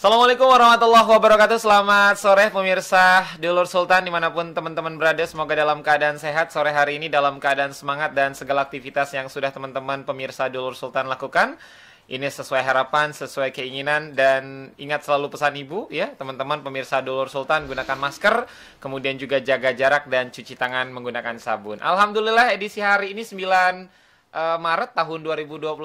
Assalamualaikum warahmatullahi wabarakatuh Selamat sore pemirsa Dulur Sultan dimanapun teman-teman berada Semoga dalam keadaan sehat sore hari ini Dalam keadaan semangat dan segala aktivitas yang sudah teman-teman pemirsa Dulur Sultan lakukan Ini sesuai harapan, sesuai keinginan Dan ingat selalu pesan ibu ya Teman-teman pemirsa Dulur Sultan gunakan masker Kemudian juga jaga jarak dan cuci tangan menggunakan sabun Alhamdulillah edisi hari ini 9 eh, Maret tahun 2021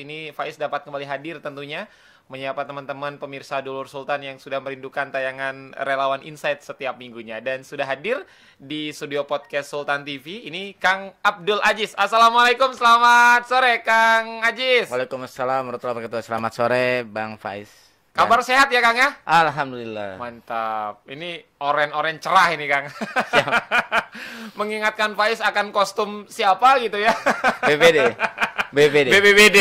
Ini Faiz dapat kembali hadir tentunya menyapa teman-teman pemirsa Dulur Sultan yang sudah merindukan tayangan Relawan Insight setiap minggunya dan sudah hadir di studio podcast Sultan TV ini Kang Abdul Ajis. Assalamualaikum, selamat sore Kang Ajis. Waalaikumsalam warahmatullahi wabarakatuh. Selamat sore Bang Faiz. Kabar sehat ya Kang ya? Alhamdulillah. Mantap. Ini oren-oren cerah ini Kang. Mengingatkan Faiz akan kostum siapa gitu ya? BBD. BBD. BBBD.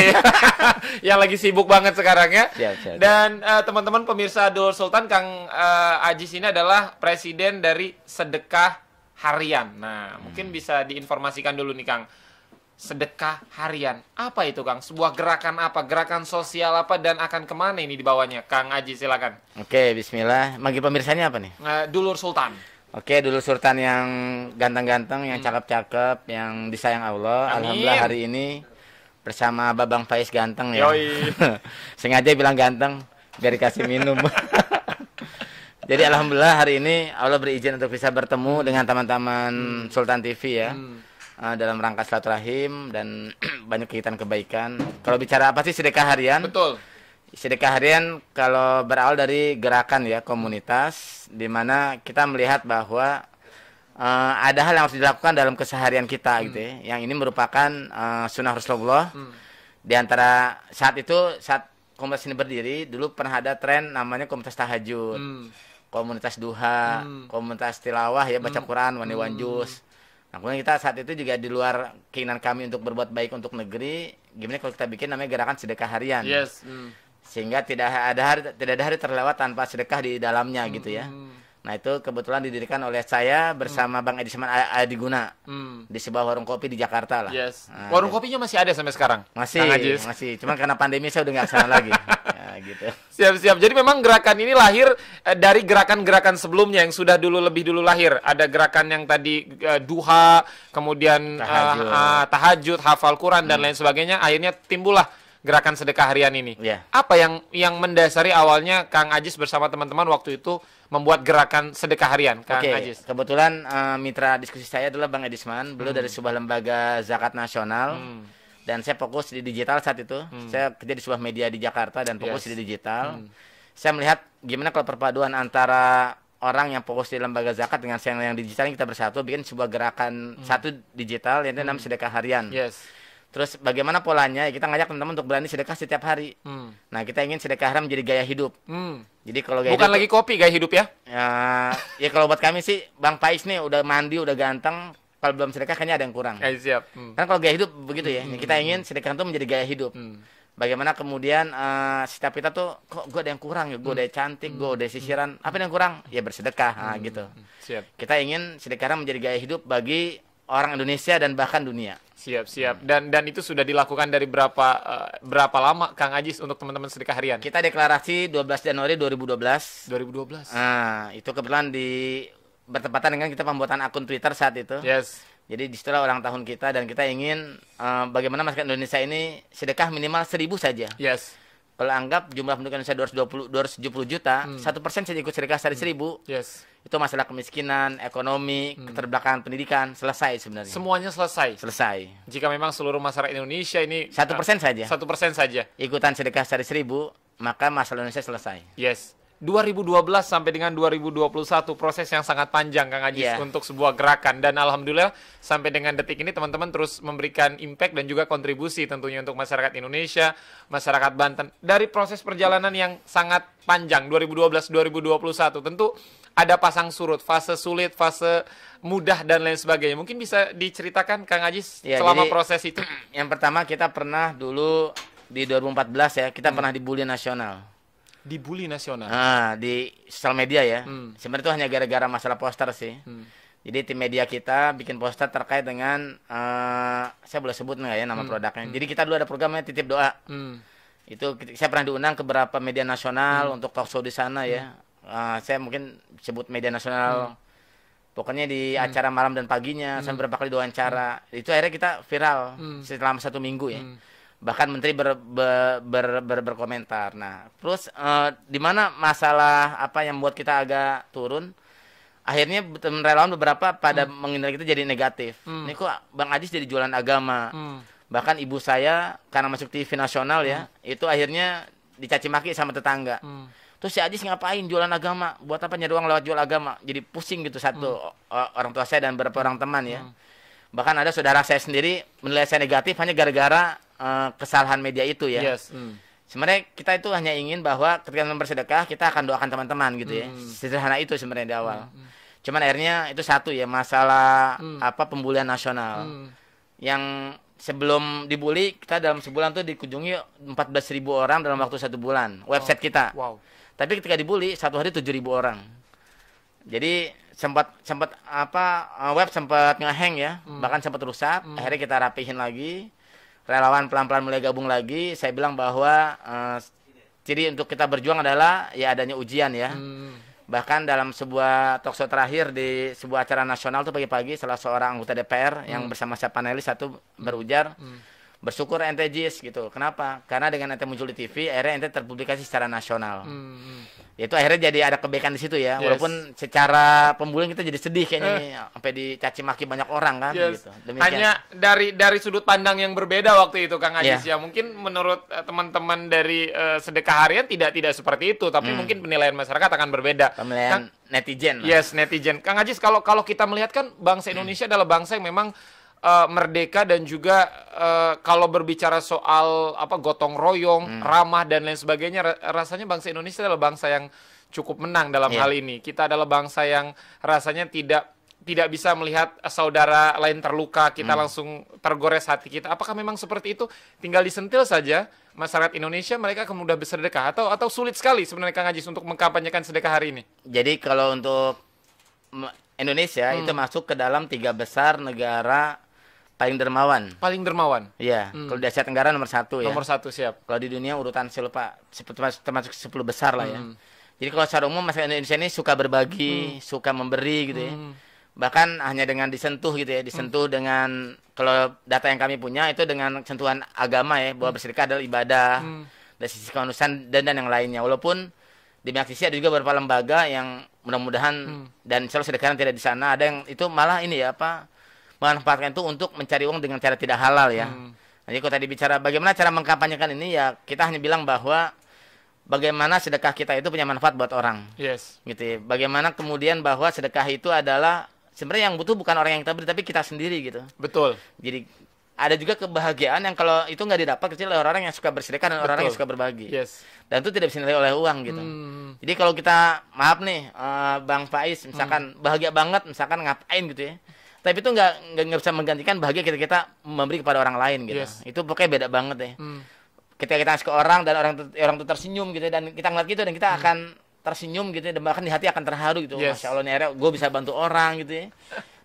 yang lagi sibuk banget sekarang ya. Siap, siap. Dan uh, teman-teman pemirsa Dul Sultan Kang uh, eh, Ajis ini adalah presiden dari Sedekah Harian. Nah, hmm. mungkin bisa diinformasikan dulu nih Kang sedekah harian. Apa itu Kang? Sebuah gerakan apa? Gerakan sosial apa dan akan kemana ini dibawanya? Kang Aji silakan. Oke, Bismillah. pemirsa pemirsanya apa nih? Uh, Dulur Sultan. Oke, Dulur Sultan yang ganteng-ganteng, yang hmm. cakep-cakep, hmm. yang disayang Allah. Amin. Alhamdulillah hari ini bersama Babang Faiz ganteng ya. Sengaja bilang ganteng biar dikasih minum. Jadi alhamdulillah hari ini Allah berizin untuk bisa bertemu dengan teman-teman hmm. Sultan TV ya. Hmm Ah, dalam rangka silaturahim dan banyak kegiatan kebaikan. Kalau bicara apa sih sedekah harian? Betul. Sedekah harian kalau berawal dari gerakan ya komunitas di mana kita melihat bahwa uh, ada hal yang harus dilakukan dalam keseharian kita hmm. gitu ya. Yang ini merupakan uh, sunnah Rasulullah. Hmm. Di antara saat itu saat komunitas ini berdiri dulu pernah ada tren namanya komunitas tahajud. Hmm. Komunitas duha, hmm. komunitas tilawah ya baca hmm. Quran, one, one Hmm Nah, kemudian kita saat itu juga di luar keinginan kami untuk berbuat baik untuk negeri, gimana kalau kita bikin namanya gerakan sedekah harian. Yes. Mm. Sehingga tidak ada hari tidak ada hari terlewat tanpa sedekah di dalamnya mm. gitu ya. Mm-hmm. Nah itu kebetulan didirikan oleh saya bersama hmm. Bang Edi Seman Adiguna hmm. di sebuah warung kopi di Jakarta lah. Yes. Nah, warung kopinya masih ada sampai sekarang? Masih, masih. Cuman karena pandemi saya udah nggak kesana lagi. Ya, gitu. Siap-siap. Jadi memang gerakan ini lahir eh, dari gerakan-gerakan sebelumnya yang sudah dulu lebih dulu lahir. Ada gerakan yang tadi eh, duha, kemudian tahajud, eh, ah, tahajud hafal Quran hmm. dan lain sebagainya. Akhirnya timbullah gerakan sedekah harian ini. Yeah. Apa yang yang mendasari awalnya Kang Ajis bersama teman-teman waktu itu membuat gerakan sedekah harian, Kang okay. Ajis? Kebetulan uh, mitra diskusi saya adalah Bang Edisman, beliau hmm. dari sebuah lembaga zakat nasional. Hmm. Dan saya fokus di digital saat itu. Hmm. Saya kerja di sebuah media di Jakarta dan fokus yes. di digital. Hmm. Saya melihat gimana kalau perpaduan antara orang yang fokus di lembaga zakat dengan yang yang digital kita bersatu bikin sebuah gerakan hmm. satu digital yang namanya hmm. sedekah harian. Yes. Terus bagaimana polanya? Kita ngajak teman-teman untuk berani sedekah setiap hari. Hmm. Nah, kita ingin sedekah haram jadi gaya hidup. Hmm. Jadi kalau gaya bukan hidup, lagi kopi gaya hidup ya? Ya, ya kalau buat kami sih Bang Pais nih udah mandi, udah ganteng. Kalau belum sedekah kayaknya ada yang kurang. Eh, siap. Hmm. Karena kalau gaya hidup begitu ya. Hmm. Kita ingin sedekah itu menjadi gaya hidup. Hmm. Bagaimana kemudian uh, setiap kita tuh kok gue ada yang kurang ya? Gue yang hmm. cantik, gue ada hmm. sisiran. Hmm. Apa yang kurang? Ya bersedekah ah, hmm. nah, gitu. Siap. Kita ingin sedekah menjadi gaya hidup bagi orang Indonesia dan bahkan dunia. Siap, siap. Hmm. Dan dan itu sudah dilakukan dari berapa uh, berapa lama Kang Ajis untuk teman-teman sedekah harian? Kita deklarasi 12 Januari 2012. 2012. Nah, itu kebetulan di bertepatan dengan kita pembuatan akun Twitter saat itu. Yes. Jadi disitulah ulang tahun kita dan kita ingin uh, bagaimana masyarakat Indonesia ini sedekah minimal seribu saja. Yes kalau anggap jumlah penduduk Indonesia 220 270 juta, hmm. satu hmm. persen saya ikut serikat dari hmm. seribu. Yes. Itu masalah kemiskinan, ekonomi, hmm. keterbelakangan pendidikan selesai sebenarnya. Semuanya selesai. Selesai. Jika memang seluruh masyarakat Indonesia ini satu persen saja. Satu persen saja. Ikutan sedekah dari seribu, maka masalah Indonesia selesai. Yes. 2012 sampai dengan 2021 proses yang sangat panjang Kang Ajis yeah. untuk sebuah gerakan dan alhamdulillah sampai dengan detik ini teman-teman terus memberikan impact dan juga kontribusi tentunya untuk masyarakat Indonesia, masyarakat Banten dari proses perjalanan yang sangat panjang 2012 2021 tentu ada pasang surut, fase sulit, fase mudah dan lain sebagainya. Mungkin bisa diceritakan Kang Ajis yeah, selama jadi, proses itu. Yang pertama kita pernah dulu di 2014 ya, kita hmm. pernah dibully nasional dibully nasional. Ah, di sosial media ya. Hmm. Sebenarnya itu hanya gara-gara masalah poster sih. Hmm. Jadi tim media kita bikin poster terkait dengan uh, saya boleh sebut nggak ya nama hmm. produknya. Hmm. Jadi kita dulu ada programnya titip doa. Hmm. Itu saya pernah diundang ke beberapa media nasional hmm. untuk talkshow di sana ya. hmm. ya. Uh, saya mungkin sebut media nasional. Hmm. Pokoknya di hmm. acara malam dan paginya, hmm. sampai berapa kali diwawancara. Hmm. Itu akhirnya kita viral hmm. selama satu minggu ya. Hmm bahkan menteri ber, ber, ber, ber, berkomentar. Nah, terus e, di mana masalah apa yang buat kita agak turun? Akhirnya relawan beberapa pada hmm. menghindari kita jadi negatif. Hmm. Ini kok Bang Ajis jadi jualan agama. Hmm. Bahkan ibu saya karena masuk TV nasional ya, hmm. itu akhirnya dicaci maki sama tetangga. Hmm. Terus si Ajis ngapain jualan agama? Buat apa nyeruang lewat jual agama? Jadi pusing gitu satu hmm. orang tua saya dan beberapa hmm. orang teman ya. Hmm. Bahkan ada saudara saya sendiri menilai saya negatif hanya gara-gara Eh, kesalahan media itu ya. Yes. Hmm. Sebenarnya kita itu hanya ingin bahwa ketika teman bersedekah kita akan doakan teman-teman gitu ya. Hmm. Sederhana itu sebenarnya di awal. Hmm. Cuman akhirnya itu satu ya masalah hmm. apa pembulian nasional. Hmm. Yang sebelum dibully kita dalam sebulan tuh dikunjungi 14.000 orang dalam waktu satu bulan website oh, kita. Wow. Tapi ketika dibully satu hari 7.000 orang. Jadi sempat sempat apa eh, web sempat ngeheng ya, hmm. bahkan sempat rusak. Hmm. Akhirnya kita rapihin lagi relawan pelan-pelan mulai gabung lagi, saya bilang bahwa uh, ciri untuk kita berjuang adalah ya adanya ujian ya. Hmm. Bahkan dalam sebuah talkshow terakhir di sebuah acara nasional tuh pagi-pagi salah seorang anggota DPR hmm. yang bersama saya panelis satu berujar hmm bersyukur ente jis gitu. Kenapa? Karena dengan ente muncul di TV, akhirnya ente terpublikasi secara nasional. Hmm, hmm. Itu akhirnya jadi ada kebaikan di situ ya. Yes. Walaupun secara pembulian kita jadi sedih kayaknya eh. nih, sampai dicaci maki banyak orang kan yes. gitu. Demikian. Hanya dari dari sudut pandang yang berbeda waktu itu Kang Ajis yeah. ya. Mungkin menurut eh, teman-teman dari uh, sedekah harian tidak tidak seperti itu, tapi hmm. mungkin penilaian masyarakat akan berbeda. Penilaian Kang, netizen. Yes, netizen. Kang Ajis kalau kalau kita melihat kan bangsa Indonesia hmm. adalah bangsa yang memang uh, merdeka dan juga uh, kalau berbicara soal apa gotong royong, hmm. ramah dan lain sebagainya rasanya bangsa Indonesia adalah bangsa yang cukup menang dalam yeah. hal ini. Kita adalah bangsa yang rasanya tidak tidak bisa melihat saudara lain terluka, kita hmm. langsung tergores hati kita. Apakah memang seperti itu? Tinggal disentil saja masyarakat Indonesia mereka kemudah bersedekah atau atau sulit sekali sebenarnya Kang Ajis untuk mengkampanyekan sedekah hari ini. Jadi kalau untuk Indonesia hmm. itu masuk ke dalam tiga besar negara Paling dermawan. Paling dermawan. Iya. Hmm. Kalau di Asia Tenggara nomor satu ya. Nomor satu siap. Kalau di dunia urutan saya lupa termasuk sepuluh besar lah ya. Hmm. Jadi kalau secara umum masyarakat Indonesia ini suka berbagi, hmm. suka memberi gitu ya. Hmm. Bahkan hanya dengan disentuh gitu ya, disentuh hmm. dengan kalau data yang kami punya itu dengan sentuhan agama ya, bahwa hmm. bersedekah adalah ibadah, hmm. dari sisi kemanusiaan dan dan yang lainnya. Walaupun di pihak sisi ada juga beberapa lembaga yang mudah-mudahan hmm. dan selalu sedekah tidak di sana, ada yang itu malah ini ya apa memanfaatkan itu untuk mencari uang dengan cara tidak halal ya. Hmm. Jadi kalau tadi bicara bagaimana cara mengkampanyekan ini ya kita hanya bilang bahwa bagaimana sedekah kita itu punya manfaat buat orang. Yes. Gitu ya. Bagaimana kemudian bahwa sedekah itu adalah sebenarnya yang butuh bukan orang yang kita beri tapi kita sendiri gitu. Betul. Jadi ada juga kebahagiaan yang kalau itu nggak didapat kecil orang-orang yang suka bersedekah dan orang-orang yang suka berbagi. Yes. Dan itu tidak bisa dinilai oleh uang gitu. Hmm. Jadi kalau kita maaf nih uh, Bang Faiz misalkan hmm. bahagia banget misalkan ngapain gitu ya tapi itu nggak nggak bisa menggantikan bahagia kita kita memberi kepada orang lain gitu yes. itu pokoknya beda banget ya hmm. kita kita ke orang dan orang orang itu tersenyum gitu ya, dan kita ngeliat gitu dan kita hmm. akan tersenyum gitu ya, dan bahkan di hati akan terharu gitu yes. masya allah nih gue bisa bantu orang gitu ya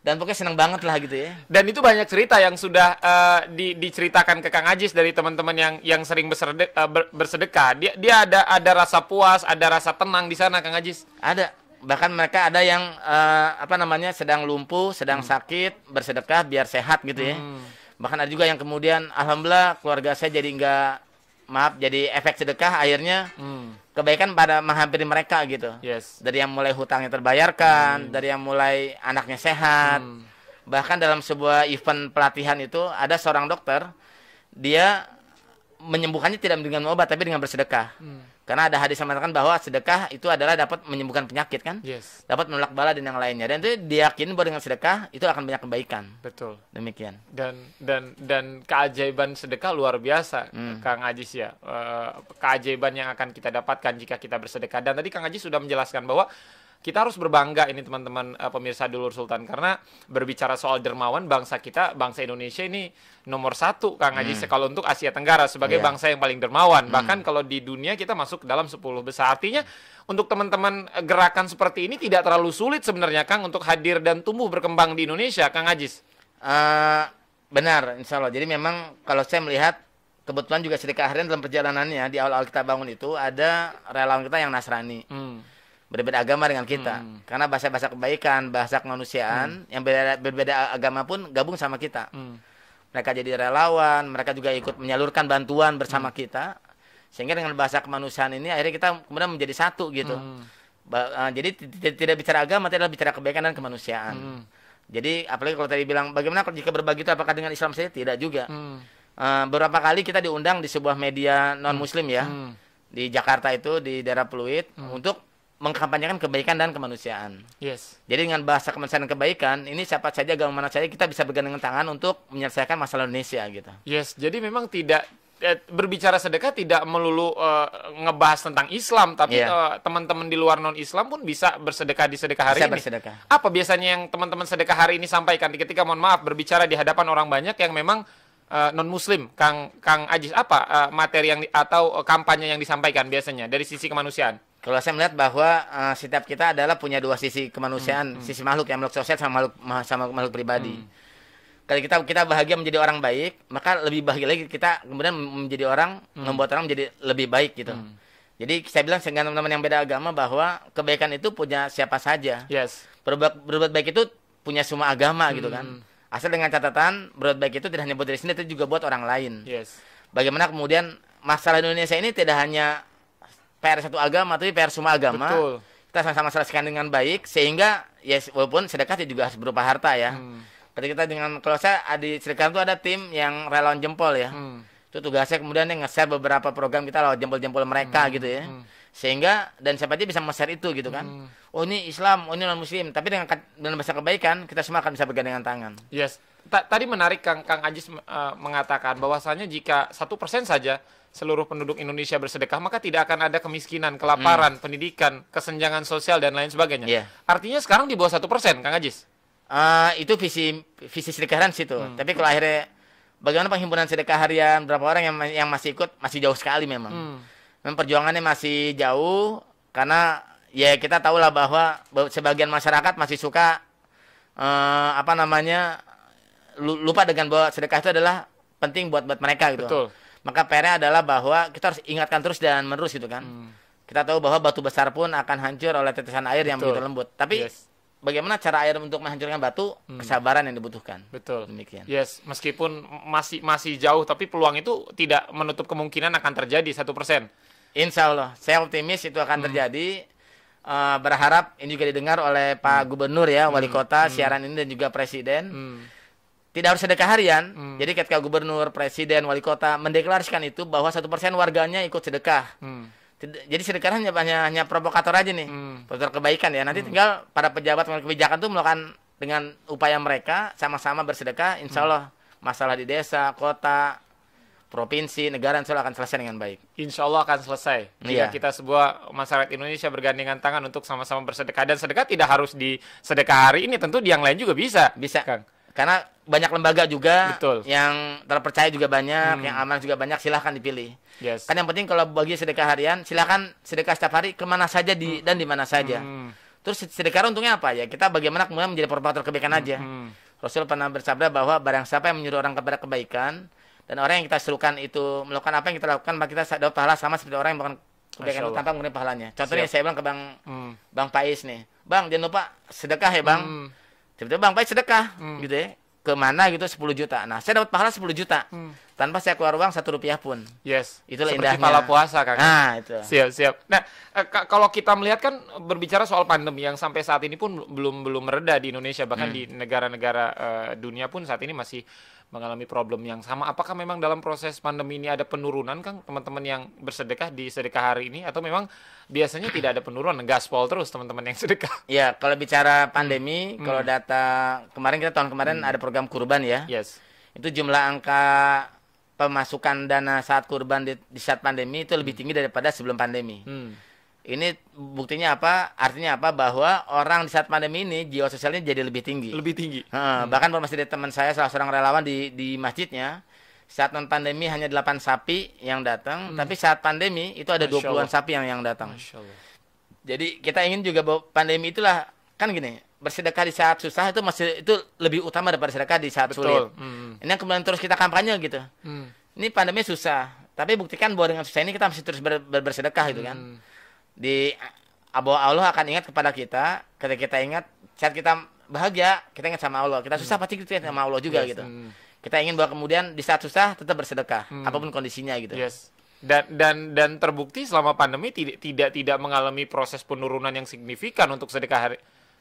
dan pokoknya senang banget lah gitu ya dan itu banyak cerita yang sudah uh, di, diceritakan ke Kang Ajis dari teman-teman yang yang sering berserde, uh, eh, bersedekah dia dia ada ada rasa puas ada rasa tenang di sana Kang Ajis ada bahkan mereka ada yang uh, apa namanya sedang lumpuh, sedang hmm. sakit, bersedekah biar sehat gitu ya. Hmm. Bahkan ada juga yang kemudian alhamdulillah keluarga saya jadi enggak maaf jadi efek sedekah akhirnya hmm. kebaikan pada menghampiri mereka gitu. Yes. Dari yang mulai hutangnya terbayarkan, hmm. dari yang mulai anaknya sehat. Hmm. Bahkan dalam sebuah event pelatihan itu ada seorang dokter dia menyembuhkannya tidak dengan obat tapi dengan bersedekah. Hmm karena ada hadis yang mengatakan bahwa sedekah itu adalah dapat menyembuhkan penyakit kan? Yes. Dapat menolak bala dan yang lainnya. Dan itu diyakini bahwa dengan sedekah itu akan banyak kebaikan. Betul. Demikian. Dan dan dan keajaiban sedekah luar biasa, hmm. Kang Ajis ya. Eh, keajaiban yang akan kita dapatkan jika kita bersedekah. Dan tadi Kang Ajis sudah menjelaskan bahwa kita harus berbangga ini teman-teman uh, pemirsa dulur Sultan karena berbicara soal dermawan bangsa kita bangsa Indonesia ini nomor satu Kang Haji hmm. kalau untuk Asia Tenggara sebagai yeah. bangsa yang paling dermawan hmm. bahkan kalau di dunia kita masuk ke dalam 10 besar artinya untuk teman-teman eh, gerakan seperti ini tidak terlalu sulit sebenarnya Kang untuk hadir dan tumbuh berkembang di Indonesia Kang Ajis uh, eh, benar Insya Allah jadi memang kalau saya melihat kebetulan juga sedikit akhirnya dalam perjalanannya di awal-awal kita bangun itu ada relawan kita yang Nasrani hmm berbeda agama dengan kita hmm. karena bahasa-bahasa kebaikan bahasa kemanusiaan hmm. yang berbeda, berbeda agama pun gabung sama kita hmm. mereka jadi relawan mereka juga ikut menyalurkan bantuan bersama hmm. kita sehingga dengan bahasa kemanusiaan ini akhirnya kita kemudian menjadi satu gitu hmm. ba uh, jadi tidak bicara agama tidak bicara kebaikan dan kemanusiaan hmm. jadi apalagi kalau tadi bilang bagaimana kalau jika berbagi itu apakah dengan Islam saja tidak juga hmm. uh, beberapa kali kita diundang di sebuah media non Muslim ya hmm. di Jakarta itu di daerah Pluit hmm. untuk mengkampanyekan kebaikan dan kemanusiaan. Yes. Jadi dengan bahasa kemanusiaan dan kebaikan, ini siapa saja agama mana saja kita bisa bergandengan tangan untuk menyelesaikan masalah Indonesia gitu. Yes. Jadi memang tidak eh, berbicara sedekah tidak melulu uh, ngebahas tentang Islam, tapi yeah. Iya. teman-teman di luar non Islam pun bisa bersedekah di sedekah hari bisa ini. Bersedekah. Apa biasanya yang teman-teman sedekah hari ini sampaikan ketika mohon maaf berbicara di hadapan orang banyak yang memang uh, eh, non muslim Kang Kang Ajis apa uh, materi yang atau kampanye yang disampaikan biasanya dari sisi kemanusiaan? Kalau saya melihat bahwa uh, setiap kita adalah punya dua sisi kemanusiaan, hmm, sisi makhluk yang makhluk sosial sama makhluk sama makhluk pribadi. Hmm. Kalau kita kita bahagia menjadi orang baik, maka lebih bahagia lagi kita kemudian menjadi orang hmm. membuat orang menjadi lebih baik gitu. Hmm. Jadi saya bilang dengan teman-teman yang beda agama bahwa kebaikan itu punya siapa saja. Yes. Berbuat berbuat baik itu punya semua agama hmm. gitu kan. Hmm. Asal dengan catatan berbuat baik itu tidak hanya buat diri sendiri, tapi juga buat orang lain. Yes. Bagaimana kemudian masalah Indonesia ini tidak hanya PR satu agama tapi PR semua agama. Betul. Kita sama-sama selesaikan dengan baik sehingga ya walaupun sedekah juga harus berupa harta ya. Hmm. Ketika kita dengan kalau saya di sedekah itu ada tim yang relawan jempol ya. Hmm. Itu tugasnya kemudian yang nge-share beberapa program kita lewat jempol-jempol mereka hmm. gitu ya. Hmm. Sehingga dan siapa aja bisa nge-share itu gitu kan. Hmm. Oh ini Islam, oh ini non muslim, tapi dengan dengan bahasa kebaikan kita semua akan bisa bergandengan tangan. Yes tadi menarik Kang Kang Ajis uh, mengatakan bahwasanya jika satu persen saja seluruh penduduk Indonesia bersedekah maka tidak akan ada kemiskinan, kelaparan, hmm. pendidikan, kesenjangan sosial dan lain sebagainya. Yeah. Artinya sekarang di bawah satu persen, Kang Ajis. Uh, itu visi visi sedekahan situ. Hmm. Tapi kalau akhirnya bagaimana penghimpunan sedekah harian, berapa orang yang yang masih ikut masih jauh sekali memang. Hmm. Memang perjuangannya masih jauh karena ya kita tahulah bahwa sebagian masyarakat masih suka uh, apa namanya lupa dengan bahwa sedekah itu adalah penting buat buat mereka gitu. Betul. Maka PR-nya adalah bahwa kita harus ingatkan terus dan menerus gitu kan. Hmm. Kita tahu bahwa batu besar pun akan hancur oleh tetesan air Betul. yang begitu lembut. Tapi yes. bagaimana cara air untuk menghancurkan batu? Hmm. Kesabaran yang dibutuhkan. Betul. Demikian. Yes, meskipun masih masih jauh, tapi peluang itu tidak menutup kemungkinan akan terjadi satu persen. Insya Allah, saya optimis itu akan hmm. terjadi. Uh, berharap ini juga didengar oleh Pak hmm. Gubernur ya, Wali hmm. Kota, hmm. siaran ini dan juga Presiden. Hmm tidak harus sedekah harian. Hmm. Jadi ketika gubernur, presiden, wali kota mendeklarasikan itu bahwa satu persen warganya ikut sedekah. Hmm. Jadi sedekah hanya, hanya hanya provokator aja nih, hmm. provokator kebaikan ya. Nanti hmm. tinggal para pejabat pengambil kebijakan itu melakukan dengan upaya mereka sama-sama bersedekah, hmm. insya Allah hmm. masalah di desa, kota, provinsi, negara insya Allah akan selesai dengan baik. Insya Allah akan selesai. Jika iya. kita semua masyarakat Indonesia bergandengan tangan untuk sama-sama bersedekah dan sedekah tidak harus di sedekah hari ini, tentu di yang lain juga bisa. Bisa. Kang. Karena banyak lembaga juga Betul. yang terpercaya juga banyak, hmm. yang aman juga banyak, silahkan dipilih. Yes. Kan yang penting kalau bagi sedekah harian, silahkan sedekah setiap hari kemana saja di hmm. dan di mana saja. Hmm. Terus sedekah untungnya apa ya? Kita bagaimana kemudian menjadi perpator kebaikan hmm. aja. Hmm. Rasul pernah bersabda bahwa barang siapa yang menyuruh orang kepada kebaikan dan orang yang kita serukan itu melakukan apa yang kita lakukan, maka kita dapat pahala sama seperti orang yang melakukan kebaikan tanpa mengenai pahalanya. Contohnya Siap. saya bilang ke Bang hmm. Bang Pais nih. Bang, jangan lupa sedekah ya, Bang. Hmm tiba-tiba bang Pai sedekah hmm. gitu ya kemana gitu 10 juta nah saya dapat pahala 10 juta hmm tanpa saya keluar uang satu rupiah pun. Yes. Itulah Seperti indahnya. pala puasa kang. Nah itu. Siap siap. Nah eh, kalau kita melihat kan berbicara soal pandemi yang sampai saat ini pun belum belum mereda di Indonesia bahkan hmm. di negara-negara eh, dunia pun saat ini masih mengalami problem yang sama. Apakah memang dalam proses pandemi ini ada penurunan kang teman-teman yang bersedekah di sedekah hari ini atau memang biasanya tidak ada penurunan gaspol terus teman-teman yang sedekah? Ya kalau bicara pandemi hmm. kalau hmm. data kemarin kita tahun kemarin hmm. ada program kurban ya. Yes. Itu jumlah angka pemasukan dana saat kurban di, di saat pandemi itu lebih hmm. tinggi daripada sebelum pandemi. Hmm. Ini buktinya apa? Artinya apa? Bahwa orang di saat pandemi ini jiwa sosialnya jadi lebih tinggi. Lebih tinggi. Hmm. hmm. Bahkan masih dari teman saya salah seorang relawan di di masjidnya saat non pandemi hanya 8 sapi yang datang, hmm. tapi saat pandemi itu ada Masya 20-an sapi yang yang datang. Jadi kita ingin juga bahwa pandemi itulah kan gini, bersedekah di saat susah itu masih itu lebih utama daripada sedekah di saat Betul. sulit. Hmm. Ini yang kemudian terus kita kampanye gitu. Hmm. Ini pandemi susah, tapi buktikan bahwa dengan susah ini kita masih terus ber, ber, bersedekah gitu kan. Hmm. Di bahwa Allah akan ingat kepada kita ketika kita ingat saat kita bahagia kita ingat sama Allah kita susah hmm. pasti kita ingat sama Allah juga yes. gitu hmm. kita ingin bahwa kemudian di saat susah tetap bersedekah hmm. apapun kondisinya gitu yes dan dan dan terbukti selama pandemi tidak tidak tidak mengalami proses penurunan yang signifikan untuk sedekah hari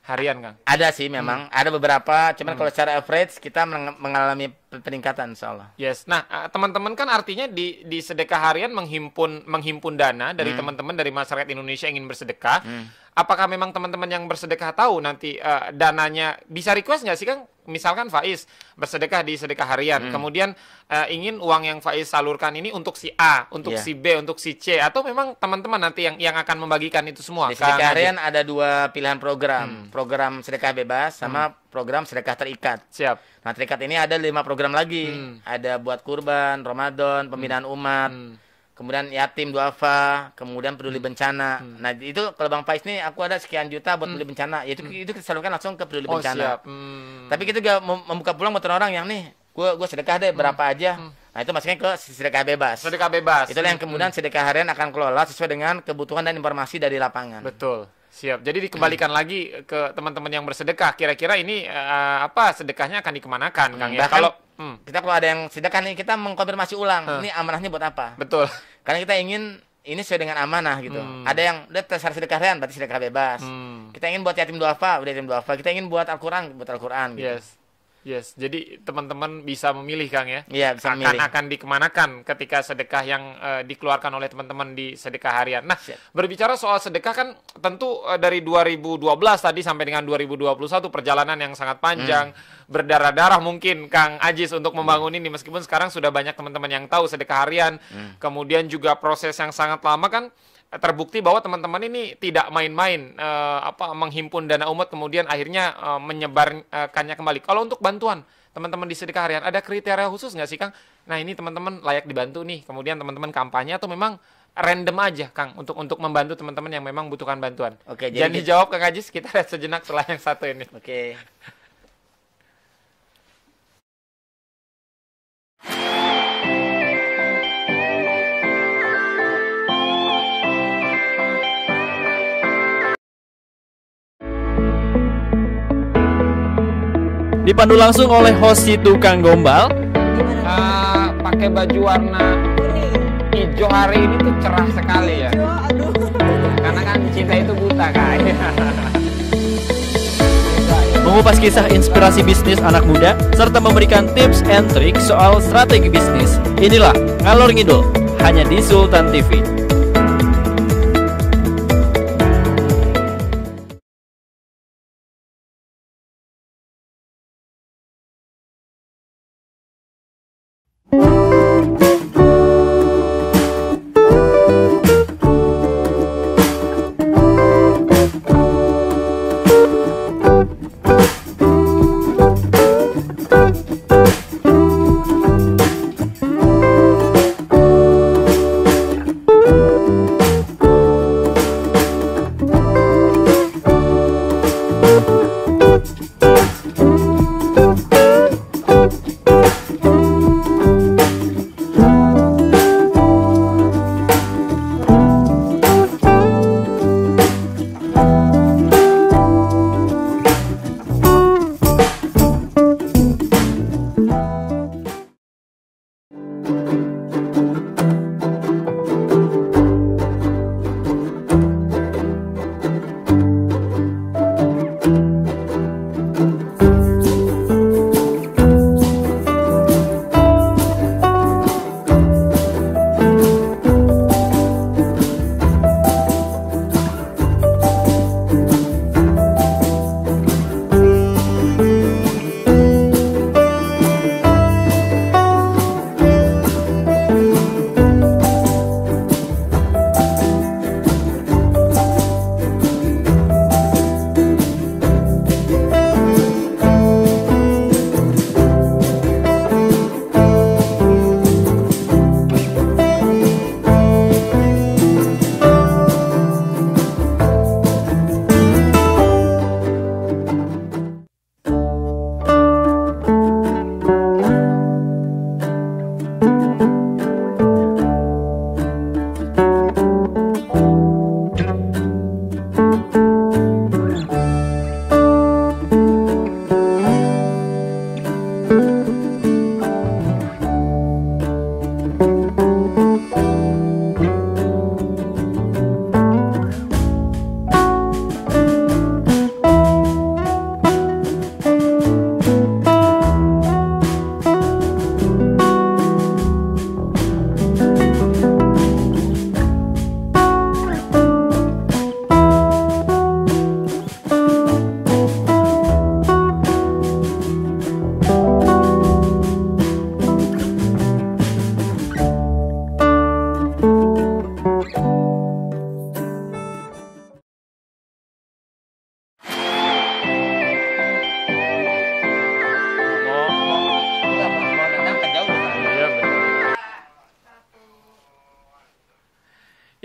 harian Kang? Ada sih memang, hmm. ada beberapa. Cuman hmm. kalau secara average kita mengalami peningkatan insyaallah. Yes. Nah, teman-teman kan artinya di di sedekah harian menghimpun menghimpun dana dari hmm. teman-teman hmm. dari masyarakat Indonesia yang ingin bersedekah. Hmm apakah memang teman-teman yang bersedekah tahu nanti uh, dananya bisa request nggak sih Kang? Misalkan Faiz bersedekah di sedekah harian, hmm. kemudian uh, ingin uang yang Faiz salurkan ini untuk si A, untuk yeah. si B, untuk si C, atau memang teman-teman nanti yang yang akan membagikan itu semua. Di sedekah harian ada dua pilihan program, hmm. program sedekah bebas sama hmm. program sedekah terikat. Siap. Nah terikat ini ada lima program lagi, hmm. ada buat kurban, Ramadan, pembinaan umat. Hmm kemudian yatim duafa, kemudian peduli hmm. bencana. Hmm. Nah, itu kalau Bang Faiz nih aku ada sekian juta buat hmm. peduli bencana. Yaitu hmm. itu kita salurkan langsung ke peduli oh, bencana. Siap. Hmm. Tapi kita juga membuka pulang buat orang yang nih, gua gua sedekah deh hmm. berapa aja. Hmm. Nah, itu maksudnya ke sedekah bebas. Sedekah bebas. Itulah yang hmm. kemudian sedekah harian akan kelola sesuai dengan kebutuhan dan informasi dari lapangan. Betul. Siap. Jadi dikembalikan hmm. lagi ke teman-teman yang bersedekah. Kira-kira ini uh, apa sedekahnya akan dikemanakan, hmm. Kang? Ya? Kalau Hmm. Kita kalau ada yang sedekah nih kita mengkonfirmasi ulang hmm. ini amanahnya buat apa? Betul. Karena kita ingin ini sesuai dengan amanah gitu. Hmm. Ada yang udah terserah sedekah rean berarti sedekah bebas. Hmm. Kita ingin buat yatim duafa, udah yatim duafa. Kita ingin buat Al-Qur'an, buat Al-Qur'an gitu. Yes. Yes, jadi teman-teman bisa memilih Kang ya. Iya, bisa akan, memilih. Akan dikemanakan ketika sedekah yang uh, dikeluarkan oleh teman-teman di sedekah harian. Nah, Siap. berbicara soal sedekah kan tentu uh, dari 2012 tadi sampai dengan 2021 perjalanan yang sangat panjang, hmm. berdarah-darah mungkin Kang Ajis untuk membangun ini meskipun sekarang sudah banyak teman-teman yang tahu sedekah harian, hmm. kemudian juga proses yang sangat lama kan terbukti bahwa teman-teman ini tidak main-main eh, apa menghimpun dana umat kemudian akhirnya eh, menyebarkannya eh, kembali. Kalau untuk bantuan teman-teman di sedekah harian ada kriteria khusus nggak sih Kang? Nah ini teman-teman layak dibantu nih. Kemudian teman-teman kampanye atau memang random aja Kang untuk untuk membantu teman-teman yang memang butuhkan bantuan. Oke. Jadi jawab gitu. dijawab Kang Ajis kita lihat sejenak setelah yang satu ini. Oke. Dipandu langsung oleh host si tukang gombal. Uh, pakai baju warna hijau hari ini tuh cerah sekali ya. Karena kan cinta itu buta kan. Mengupas kisah inspirasi bisnis anak muda serta memberikan tips and trik soal strategi bisnis. Inilah Ngalor Ngidul hanya di Sultan TV.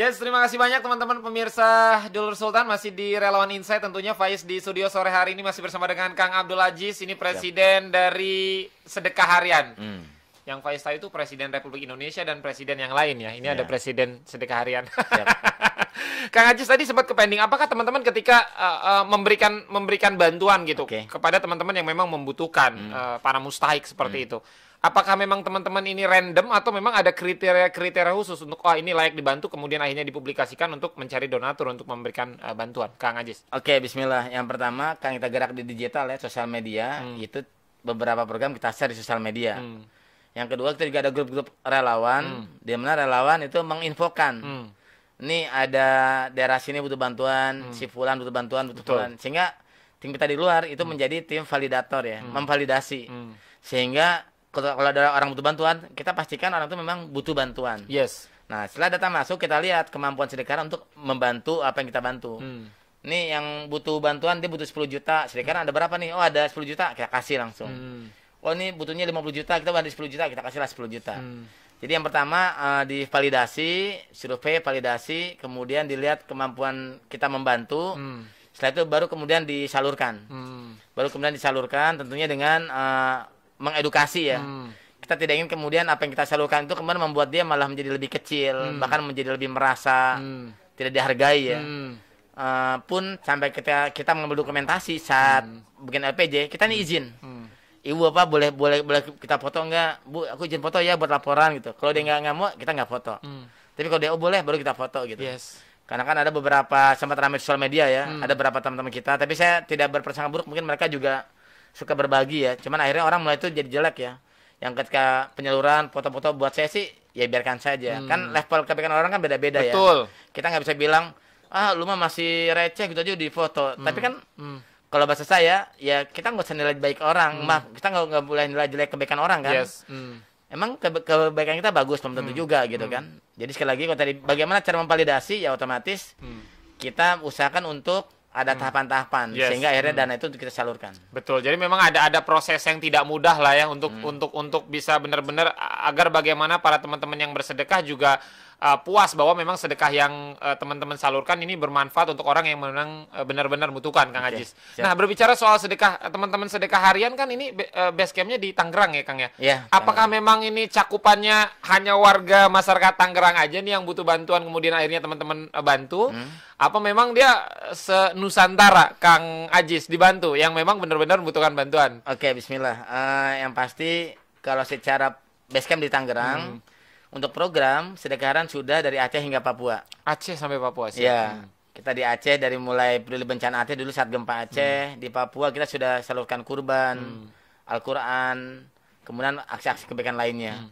Yes, terima kasih banyak teman-teman pemirsa Dulur Sultan masih di Relawan Insight tentunya Faiz di studio sore hari ini masih bersama dengan Kang Abdul Aziz ini presiden ya. dari Sedekah Harian. Hmm. Yang Faiz tahu itu presiden Republik Indonesia dan presiden yang lain ya. Ini ya. ada presiden Sedekah Harian. Kang Aziz tadi sempat ke pending apakah teman-teman ketika uh, uh, memberikan memberikan bantuan gitu okay. kepada teman-teman yang memang membutuhkan hmm. uh, para mustahik seperti hmm. itu apakah memang teman-teman ini random atau memang ada kriteria-kriteria khusus untuk oh ini layak dibantu kemudian akhirnya dipublikasikan untuk mencari donatur untuk memberikan uh, bantuan Kang Ajis. Oke, okay, bismillah. Yang pertama, Kang kita gerak di digital ya, sosial media hmm. itu beberapa program kita share di sosial media. Hmm. Yang kedua, kita juga ada grup-grup relawan hmm. di mana relawan itu menginfokan. Hmm. Ini ada daerah sini butuh bantuan, hmm. si fulan butuh bantuan, butuh Betul. fulan. Sehingga tim kita di luar itu hmm. menjadi tim validator ya, hmm. memvalidasi. Hmm. Sehingga kalau ada orang butuh bantuan, kita pastikan orang itu memang butuh bantuan. Yes. Nah, setelah data masuk, kita lihat kemampuan sedekah untuk membantu apa yang kita bantu. Hmm. Nih yang butuh bantuan dia butuh 10 juta. Sedekah hmm. ada berapa nih? Oh, ada 10 juta, kita kasih langsung. Hmm. Oh, ini butuhnya 50 juta, kita bantu 10 juta, kita kasihlah 10 juta. Hmm. Jadi yang pertama uh, divalidasi, survei validasi, kemudian dilihat kemampuan kita membantu. Hmm. Setelah itu baru kemudian disalurkan. Hmm. Baru kemudian disalurkan tentunya dengan uh, mengedukasi ya. Hmm. Kita tidak ingin kemudian apa yang kita salurkan itu kemudian membuat dia malah menjadi lebih kecil, hmm. bahkan menjadi lebih merasa hmm. tidak dihargai ya. Hmm. Uh, pun sampai kita kita mengambil dokumentasi saat hmm. bikin LPJ, kita ini izin. Hmm. Ibu apa boleh boleh boleh kita foto enggak Bu, aku izin foto ya buat laporan gitu. Kalau dia hmm. nggak nggak mau, kita nggak foto. Hmm. Tapi kalau dia oh boleh, baru kita foto gitu. Yes karena kan ada beberapa sempat ramai sosial media ya hmm. ada beberapa teman-teman kita tapi saya tidak berprasangka buruk mungkin mereka juga suka berbagi ya cuman akhirnya orang mulai itu jadi jelek ya yang ketika penyaluran foto-foto buat saya sih ya biarkan saja hmm. kan level kebaikan orang kan beda-beda ya kita nggak bisa bilang ah lu mah masih receh gitu aja di foto hmm. tapi kan hmm. kalau bahasa saya ya kita nggak usah nilai baik orang hmm. mah kita nggak nggak boleh nilai jelek kebaikan orang kan yes. hmm. emang ke kebaikan kita bagus belum tentu hmm. juga gitu hmm. kan jadi sekali lagi kalau tadi bagaimana cara memvalidasi ya otomatis hmm. kita usahakan untuk ada hmm. tahapan-tahapan yes. sehingga akhirnya hmm. dana itu kita salurkan. Betul. Jadi memang ada ada proses yang tidak mudah lah ya untuk hmm. untuk untuk bisa benar-benar agar bagaimana para teman-teman yang bersedekah juga uh, puas bahwa memang sedekah yang uh, teman-teman salurkan ini bermanfaat untuk orang yang memang uh, benar-benar butuhkan Kang okay. Ajis. Siap. Nah, berbicara soal sedekah teman-teman sedekah harian kan ini uh, base campnya di Tangerang ya Kang ya. Yeah, Apakah memang ini cakupannya hanya warga masyarakat Tangerang aja nih yang butuh bantuan kemudian akhirnya teman-teman uh, bantu? Hmm. Apa memang dia senusantara Kang Ajis dibantu yang memang benar-benar butuhkan bantuan? Oke, okay, bismillah. Uh, yang pasti kalau secara basecamp di Tangerang hmm untuk program sedekaran sudah dari Aceh hingga Papua. Aceh sampai Papua sih. Ya. Hmm. Kita di Aceh dari mulai peduli bencana Aceh dulu saat gempa Aceh, hmm. di Papua kita sudah salurkan kurban, hmm. Al-Qur'an, kemudian aksi-aksi kebaikan lainnya. Hmm.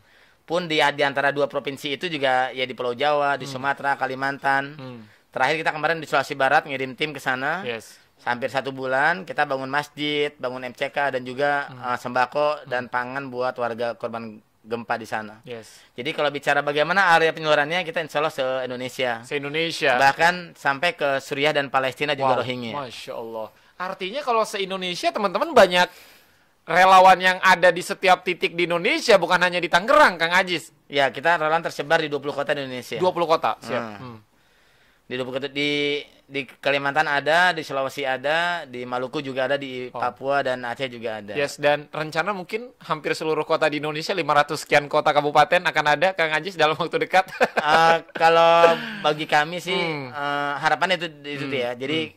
Pun di di antara dua provinsi itu juga ya di Pulau Jawa, di hmm. Sumatera, Kalimantan. Hmm. Terakhir kita kemarin di Sulawesi Barat ngirim tim ke sana. Yes. Hampir satu bulan kita bangun masjid, bangun MCK dan juga hmm. uh, sembako hmm. dan pangan buat warga korban gempa di sana. Yes. Jadi kalau bicara bagaimana area penyeluruhannya kita insya Allah se Indonesia. Se Indonesia. Bahkan sampai ke Suriah dan Palestina juga wow, Rohingya. Masya Allah. Artinya kalau se Indonesia teman-teman banyak relawan yang ada di setiap titik di Indonesia bukan hanya di Tangerang Kang Ajis. Ya kita relawan tersebar di 20 kota di Indonesia. 20 kota. Siap. Hmm. Hmm di di di Kalimantan ada, di Sulawesi ada, di Maluku juga ada, di oh. Papua oh. dan Aceh juga ada. Yes, dan rencana mungkin hampir seluruh kota di Indonesia 500 sekian kota kabupaten akan ada Kang Ajis dalam waktu dekat. uh, kalau bagi kami sih hmm. uh, harapannya itu itu hmm. ya. Jadi hmm.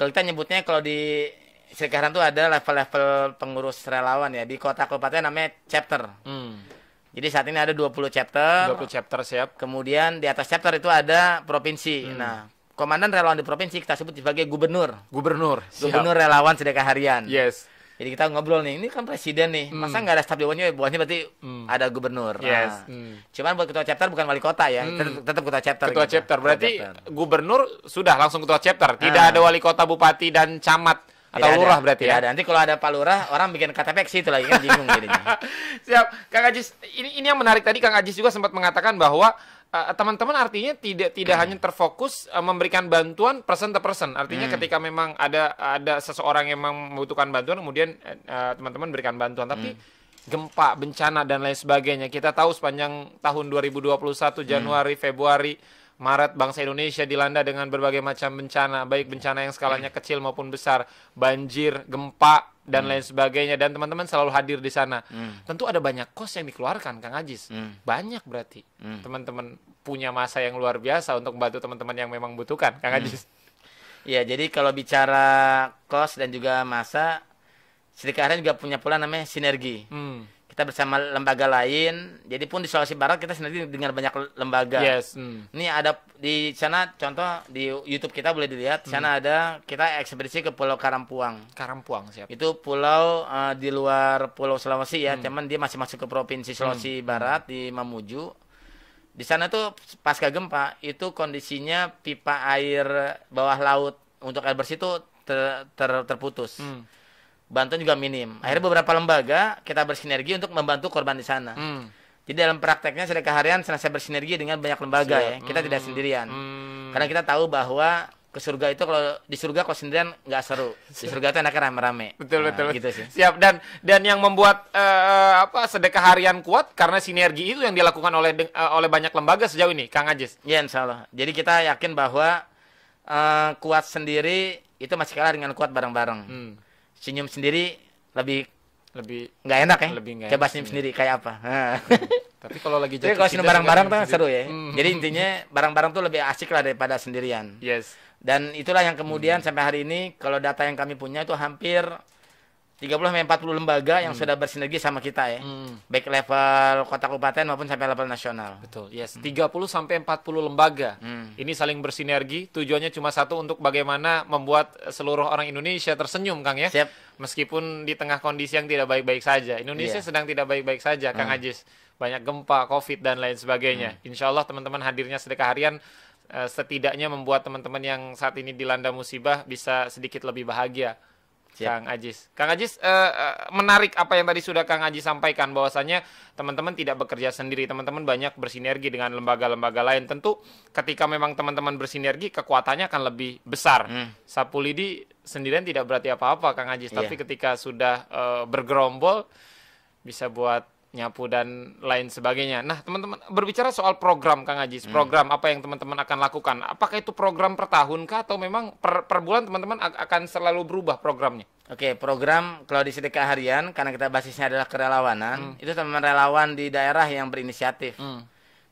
kalau kita nyebutnya kalau di sekarang tuh itu ada level-level pengurus relawan ya di kota kabupaten namanya chapter. Hmm jadi saat ini ada 20 chapter. 20 chapter siap. Kemudian di atas chapter itu ada provinsi. Hmm. Nah, komandan relawan di provinsi kita sebut sebagai gubernur. Gubernur. Siap. Gubernur relawan sedekah harian. Yes. Jadi kita ngobrol nih, ini kan presiden nih, hmm. masa nggak ada staf dewannya? Buahnya berarti hmm. ada gubernur. Yes. Nah, hmm. Cuman buat ketua chapter bukan wali kota ya, hmm. tetap, tetap ketua chapter. Ketua gitu. chapter berarti ketua chapter. gubernur sudah langsung ketua chapter, tidak hmm. ada wali kota, bupati dan camat atau tidak iya, lurah ada. berarti tidak ya? ada. Nanti kalau ada Pak Lurah, orang bikin KTP ke situ lagi kan bingung jadinya. Siap. Kang Ajis, ini ini yang menarik tadi Kang Ajis juga sempat mengatakan bahwa eh, teman-teman uh, artinya tidak tidak hmm. hanya terfokus uh, memberikan bantuan person to person artinya hmm. ketika memang ada ada seseorang yang membutuhkan bantuan kemudian eh, teman-teman uh, berikan bantuan tapi hmm. gempa bencana dan lain sebagainya kita tahu sepanjang tahun 2021 hmm. Januari hmm. Februari Maret bangsa Indonesia dilanda dengan berbagai macam bencana, baik bencana yang skalanya kecil maupun besar, banjir, gempa dan hmm. lain sebagainya dan teman-teman selalu hadir di sana. Hmm. Tentu ada banyak kos yang dikeluarkan Kang Ajis. Hmm. Banyak berarti. Hmm. Teman-teman punya masa yang luar biasa untuk membantu teman-teman yang memang butuhkan Kang hmm. Ajis. Iya, jadi kalau bicara kos dan juga masa Sri juga punya pula namanya sinergi. Hmm kita bersama lembaga lain. Jadi pun di Sulawesi Barat kita sendiri dengan banyak lembaga. Yes. Hmm. Ini ada di sana contoh di YouTube kita boleh dilihat. Hmm. Sana ada kita ekspedisi ke Pulau Karampuang. Karampuang siap. Itu pulau uh, di luar Pulau Sulawesi ya, hmm. cuman dia masih masuk ke provinsi Sulawesi hmm. Barat di Mamuju di sana tuh pasca gempa itu kondisinya pipa air bawah laut untuk air bersih itu ter, ter, terputus. Hmm bantuan juga minim. Hmm. Akhirnya beberapa lembaga kita bersinergi untuk membantu korban di sana. Hmm. Jadi dalam prakteknya sedekah harian selesai bersinergi dengan banyak lembaga Siap. ya. Kita hmm. tidak sendirian. Hmm. Karena kita tahu bahwa ke surga itu kalau di surga kalau sendirian nggak seru. Di surga itu enaknya rame-rame. Betul nah, betul. Gitu sih. Siap dan dan yang membuat uh, apa sedekah harian kuat karena sinergi itu yang dilakukan oleh uh, oleh banyak lembaga sejauh ini, Kang Ajis. Ya Insya Allah. Jadi kita yakin bahwa uh, kuat sendiri itu masih kalah dengan kuat bareng-bareng. Hmm senyum sendiri lebih lebih nggak enak ya lebih gak coba senyum iya. sendiri kayak apa tapi kalau lagi jadi kalau senyum bareng-bareng tuh seru ya mm. jadi intinya bareng-bareng tuh lebih asik lah daripada sendirian yes dan itulah yang kemudian hmm. sampai hari ini kalau data yang kami punya itu hampir Tiga puluh sampai puluh lembaga yang hmm. sudah bersinergi sama kita ya. Hmm. Baik level kota kabupaten maupun sampai level nasional. Betul. Yes, hmm. 30 sampai puluh lembaga. Hmm. Ini saling bersinergi, tujuannya cuma satu untuk bagaimana membuat seluruh orang Indonesia tersenyum, Kang ya. Siap. Meskipun di tengah kondisi yang tidak baik-baik saja. Indonesia yeah. sedang tidak baik-baik saja, hmm. Kang Ajis. Banyak gempa, Covid dan lain sebagainya. Hmm. Insya Allah teman-teman hadirnya sedekah harian eh, setidaknya membuat teman-teman yang saat ini dilanda musibah bisa sedikit lebih bahagia Siap. Kang Ajis. Kang Ajis, uh, uh, menarik apa yang tadi sudah Kang Ajis sampaikan bahwasanya teman-teman tidak bekerja sendiri, teman-teman banyak bersinergi dengan lembaga-lembaga lain. Tentu ketika memang teman-teman bersinergi kekuatannya akan lebih besar. Hmm. Sapulidi sendirian tidak berarti apa-apa Kang Ajis, yeah. tapi ketika sudah uh, bergerombol bisa buat nyapu dan lain sebagainya. Nah, teman-teman berbicara soal program Kang Ajis, hmm. program hmm. apa yang teman-teman akan lakukan? Apakah itu program per tahun kah atau memang per, per bulan teman-teman akan selalu berubah programnya? Oke, program kalau di sedekah harian karena kita basisnya adalah kerelawanan, hmm. itu teman-teman relawan di daerah yang berinisiatif. Hmm.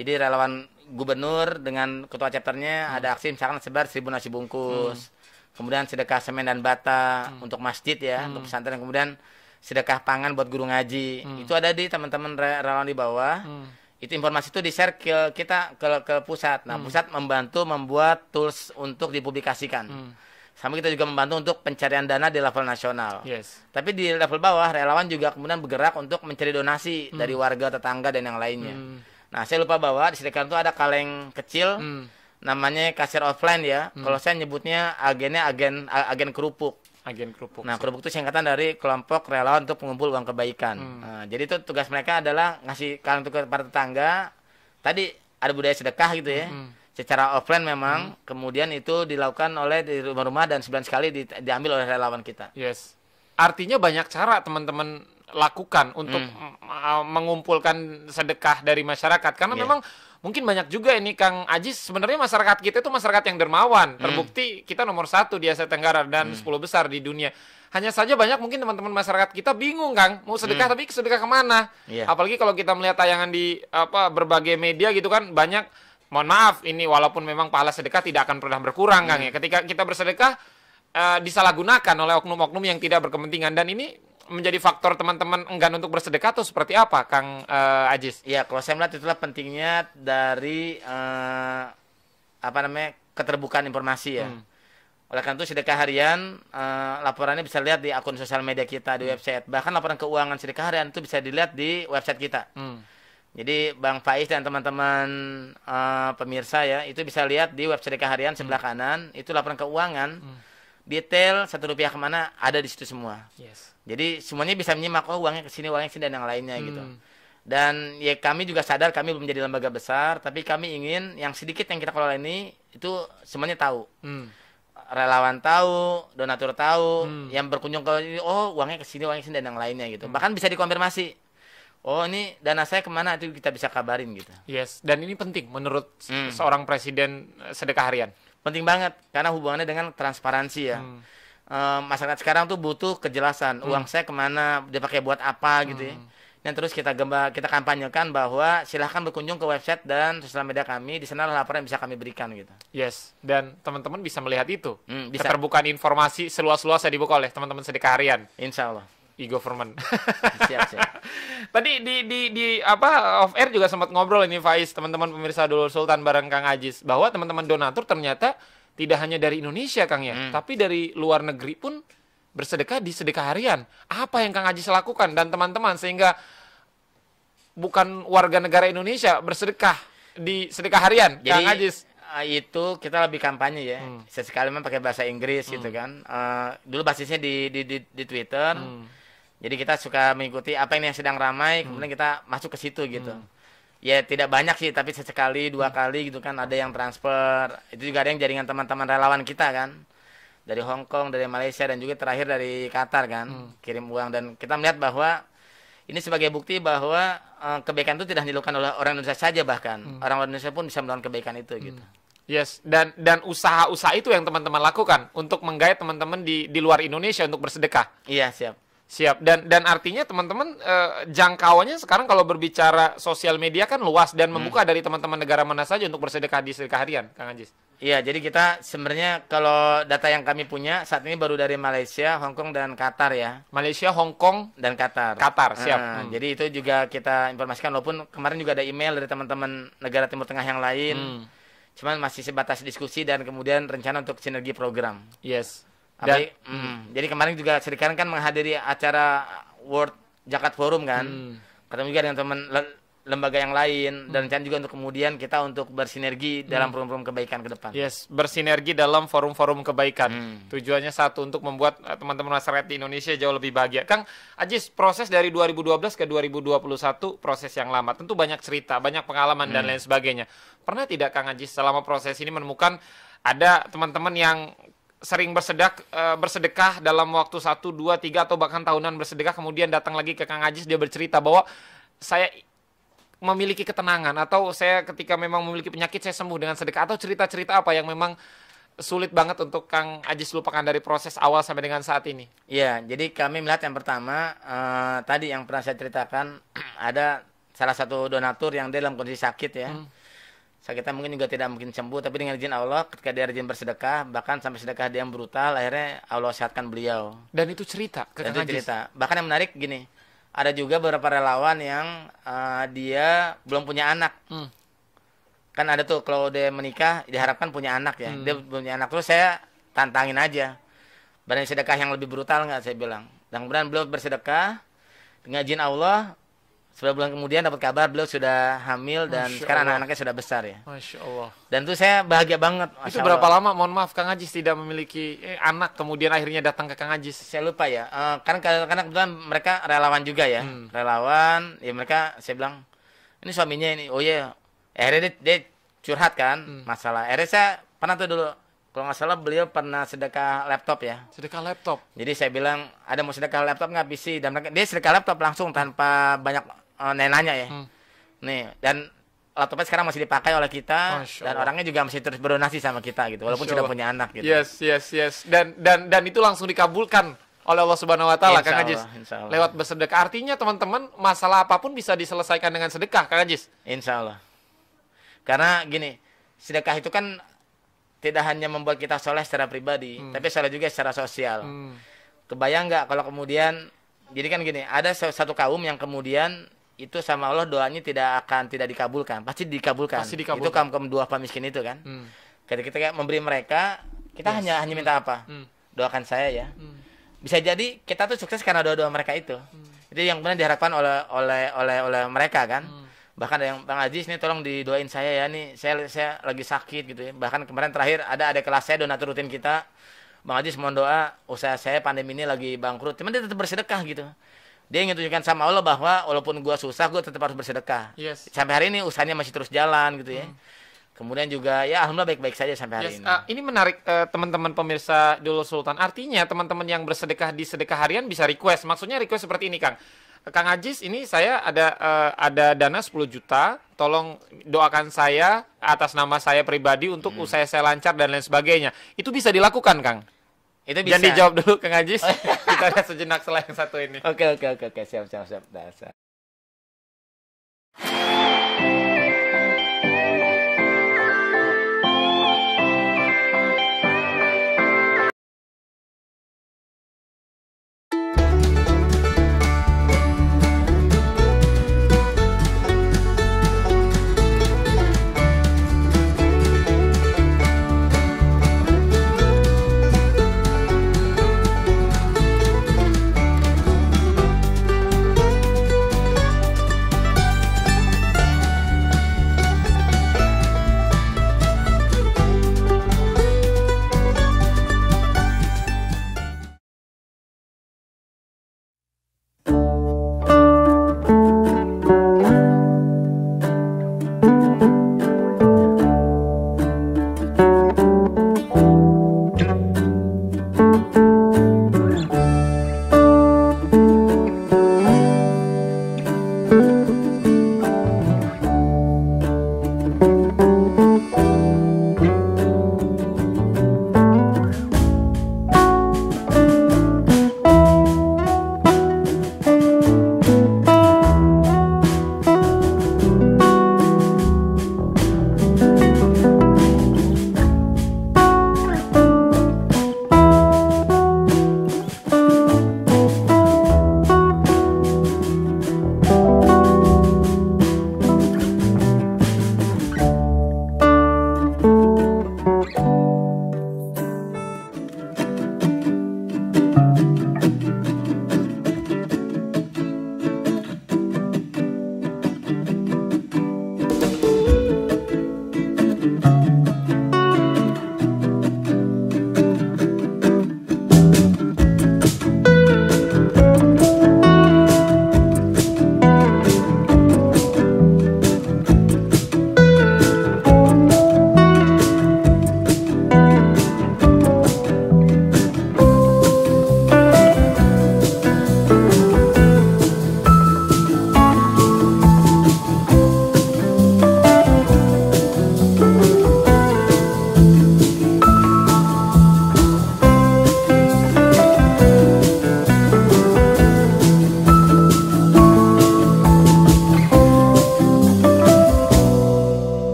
Jadi relawan gubernur dengan ketua chapternya hmm. ada aksi misalkan sebar seribu nasi bungkus. Hmm. Kemudian sedekah semen dan bata hmm. untuk masjid ya, hmm. untuk pesantren kemudian sedekah pangan buat guru ngaji hmm. itu ada di teman-teman relawan di bawah hmm. itu informasi itu di share ke kita ke ke pusat nah hmm. pusat membantu membuat tools untuk dipublikasikan hmm. sama kita juga membantu untuk pencarian dana di level nasional yes. tapi di level bawah relawan juga kemudian bergerak untuk mencari donasi hmm. dari warga tetangga dan yang lainnya hmm. nah saya lupa bahwa di sedekah itu kan ada kaleng kecil hmm. namanya kasir offline ya hmm. kalau saya nyebutnya agennya agen agen kerupuk agen kerupuk. Nah, kerupuk itu singkatan dari kelompok relawan untuk pengumpul uang kebaikan. Hmm. Nah, jadi itu tugas mereka adalah ngasih kalian untuk para tetangga. Tadi ada budaya sedekah gitu ya. Hmm. Secara offline memang, hmm. kemudian itu dilakukan oleh di rumah-rumah dan sebulan sekali di, diambil oleh relawan kita. Yes. Artinya banyak cara teman-teman lakukan untuk hmm. Uh, mengumpulkan sedekah dari masyarakat karena yeah. memang mungkin banyak juga ini Kang Ajis sebenarnya masyarakat kita itu masyarakat yang dermawan hmm. terbukti kita nomor satu di Asia Tenggara dan hmm. 10 besar di dunia hanya saja banyak mungkin teman-teman masyarakat kita bingung Kang mau sedekah hmm. tapi sedekah kemana yeah. apalagi kalau kita melihat tayangan di apa berbagai media gitu kan banyak mohon maaf ini walaupun memang pahala sedekah tidak akan pernah berkurang hmm. Kang ya ketika kita bersedekah eh, disalahgunakan oleh oknum-oknum yang tidak berkepentingan dan ini menjadi faktor teman-teman enggan untuk bersedekah atau seperti apa, Kang uh, Ajis? Iya, kalau saya melihat itulah pentingnya dari uh, apa namanya keterbukaan informasi ya. Hmm. Oleh karena itu sedekah harian uh, laporannya bisa lihat di akun sosial media kita di hmm. website. Bahkan laporan keuangan sedekah harian itu bisa dilihat di website kita. Hmm. Jadi Bang Faiz dan teman-teman uh, pemirsa ya itu bisa lihat di website sedekah harian hmm. sebelah kanan itu laporan keuangan. Hmm. Detail satu rupiah kemana ada di situ semua. Yes. Jadi semuanya bisa menyimak oh uangnya ke sini, uangnya ke sini dan yang lainnya hmm. gitu. Dan ya kami juga sadar kami belum menjadi lembaga besar, tapi kami ingin yang sedikit yang kita kelola ini itu semuanya tahu. Hmm. Relawan tahu, donatur tahu, hmm. yang berkunjung ke oh uangnya ke sini, uangnya ke sini dan yang lainnya gitu. Hmm. Bahkan bisa dikonfirmasi. Oh ini dana saya kemana itu kita bisa kabarin gitu. Yes, dan ini penting menurut hmm. seorang presiden eh, sedekah harian. Penting banget karena hubungannya dengan transparansi ya. Hmm masyarakat sekarang tuh butuh kejelasan hmm. uang saya kemana dipakai buat apa gitu ya dan hmm. nah, terus kita gemba kita kampanyekan bahwa silahkan berkunjung ke website dan sosial media kami di sana laporan yang bisa kami berikan gitu yes dan teman-teman bisa melihat itu hmm, bisa. keterbukaan informasi seluas-luasnya dibuka oleh teman-teman sedekah harian insya Allah e-government siap siap tadi di di di apa off air juga sempat ngobrol ini Faiz teman-teman pemirsa dulu Sultan bareng Kang Ajis bahwa teman-teman donatur ternyata tidak hanya dari Indonesia Kang ya, hmm. tapi dari luar negeri pun bersedekah di sedekah harian. Apa yang Kang Haji lakukan dan teman-teman sehingga bukan warga negara Indonesia bersedekah di sedekah harian Jadi, Kang Haji uh, itu kita lebih kampanye ya. Hmm. Sesekali memang pakai bahasa Inggris gitu hmm. gitu kan. Uh, dulu basisnya di di di, di Twitter. Hmm. Jadi kita suka mengikuti apa yang sedang ramai, hmm. kemudian kita masuk ke situ gitu. Hmm ya tidak banyak sih tapi sesekali dua kali gitu kan ada yang transfer itu juga ada yang jaringan teman-teman relawan kita kan dari Hong Kong dari Malaysia dan juga terakhir dari Qatar kan hmm. kirim uang dan kita melihat bahwa ini sebagai bukti bahwa uh, kebaikan itu tidak dilakukan oleh orang Indonesia saja bahkan hmm. orang Indonesia pun bisa melakukan kebaikan itu gitu. hmm. gitu Yes, dan dan usaha-usaha itu yang teman-teman lakukan untuk menggait teman-teman di di luar Indonesia untuk bersedekah. Iya, siap. Siap. Dan dan artinya teman-teman eh, jangkauannya sekarang kalau berbicara sosial media kan luas dan hmm. membuka dari teman-teman negara mana saja untuk bersedekah di sedekah harian, Kang Anjis. Iya, jadi kita sebenarnya kalau data yang kami punya saat ini baru dari Malaysia, Hong Kong dan Qatar ya. Malaysia, Hong Kong dan Qatar. Qatar, siap. Hmm. hmm. Jadi itu juga kita informasikan walaupun kemarin juga ada email dari teman-teman negara Timur Tengah yang lain. Hmm. Cuman masih sebatas diskusi dan kemudian rencana untuk sinergi program. Yes. Dan, mm, mm. Jadi kemarin juga Karen kan menghadiri acara World Jakat Forum kan. Mm. Ketemu juga dengan teman lembaga yang lain mm. dan rencana hmm. juga untuk kemudian kita untuk bersinergi hmm. dalam forum-forum kebaikan ke depan. Yes, bersinergi dalam forum-forum kebaikan. Mm. Tujuannya satu untuk membuat eh, teman-teman masyarakat di Indonesia jauh lebih bahagia. Kang Ajis, proses dari 2012 ke 2021 proses yang lama. Tentu banyak cerita, banyak pengalaman mm. dan hmm. lain sebagainya. Pernah tidak Kang Ajis selama proses ini menemukan ada teman-teman yang sering bersedak uh, bersedekah dalam waktu satu dua tiga atau bahkan tahunan bersedekah kemudian datang lagi ke Kang Ajis dia bercerita bahwa saya memiliki ketenangan atau saya ketika memang memiliki penyakit saya sembuh dengan sedekah atau cerita-cerita apa yang memang sulit banget untuk Kang Ajis lupakan dari proses awal sampai dengan saat ini. Iya, jadi kami melihat yang pertama uh, tadi yang pernah saya ceritakan ada salah satu donatur yang dalam kondisi sakit ya. Hmm sakitnya mungkin juga tidak mungkin sembuh tapi dengan izin Allah ketika dia rajin bersedekah bahkan sampai sedekah dia yang brutal akhirnya Allah sehatkan beliau dan itu cerita ke dan itu cerita bahkan yang menarik gini ada juga beberapa relawan yang uh, dia belum punya anak hmm. kan ada tuh kalau dia menikah diharapkan punya anak ya hmm. dia belum punya anak terus saya tantangin aja berani sedekah yang lebih brutal nggak saya bilang dan kemudian beliau bersedekah dengan izin Allah sudah bulan kemudian dapat kabar beliau sudah hamil dan sekarang anak-anaknya sudah besar ya. Masya Allah. Dan itu saya bahagia banget. Masya itu berapa Allah. lama? Mohon maaf, Kang Ajis tidak memiliki eh, anak kemudian akhirnya datang ke Kang Ajis. Saya lupa ya. Uh, eh, karena karena kebetulan mereka relawan juga ya, hmm. relawan. Ya mereka saya bilang ini suaminya ini. Oh iya, yeah. akhirnya dia, dia curhat kan hmm. masalah. Akhirnya saya pernah tuh dulu kalau nggak salah beliau pernah sedekah laptop ya sedekah laptop jadi saya bilang ada mau sedekah laptop nggak PC dan mereka dia sedekah laptop langsung tanpa banyak uh, oh, nenanya ya. Hmm. Nih, dan laptopnya sekarang masih dipakai oleh kita Masya dan orangnya juga masih terus berdonasi sama kita gitu walaupun sudah punya anak gitu. Yes, yes, yes. Dan dan dan itu langsung dikabulkan oleh Allah Subhanahu wa taala Kang Ajis. Lewat bersedekah. Artinya teman-teman, masalah apapun bisa diselesaikan dengan sedekah Kang Ajis. Insya Allah. Karena gini, sedekah itu kan tidak hanya membuat kita soleh secara pribadi, hmm. tapi soleh juga secara sosial. Hmm. Kebayang nggak kalau kemudian jadi kan gini, ada satu kaum yang kemudian itu sama Allah doanya tidak akan tidak dikabulkan pasti dikabulkan, pasti dikabulkan. itu kaum kaum dua miskin itu kan hmm. ketika kita memberi mereka kita yes. hanya hanya minta hmm. apa hmm. doakan saya ya hmm. bisa jadi kita tuh sukses karena doa doa mereka itu hmm. itu yang benar diharapkan oleh oleh oleh oleh mereka kan hmm. bahkan ada yang bang Aziz nih tolong didoain saya ya nih saya saya lagi sakit gitu ya bahkan kemarin terakhir ada ada kelas saya donatur rutin kita bang Aziz mohon doa usaha saya pandemi ini lagi bangkrut cuman dia tetap bersedekah gitu dia ingin tunjukkan sama Allah bahwa walaupun gue susah gue tetap harus bersedekah yes. sampai hari ini usahanya masih terus jalan gitu ya hmm. kemudian juga ya alhamdulillah baik-baik saja sampai hari yes. ini uh, ini menarik teman eh, teman-teman pemirsa dulu Sultan artinya teman-teman yang bersedekah di sedekah harian bisa request maksudnya request seperti ini Kang Kang Ajis, ini saya ada uh, ada dana 10 juta, tolong doakan saya atas nama saya pribadi untuk hmm. usaha saya lancar dan lain sebagainya. Itu bisa dilakukan, Kang? Itu bisa. Jangan dijawab dulu Kang Ajis. Oh, iya. Kita lihat sejenak selain satu ini. Oke, oke, oke, oke. Siap, siap, siap. Dasar.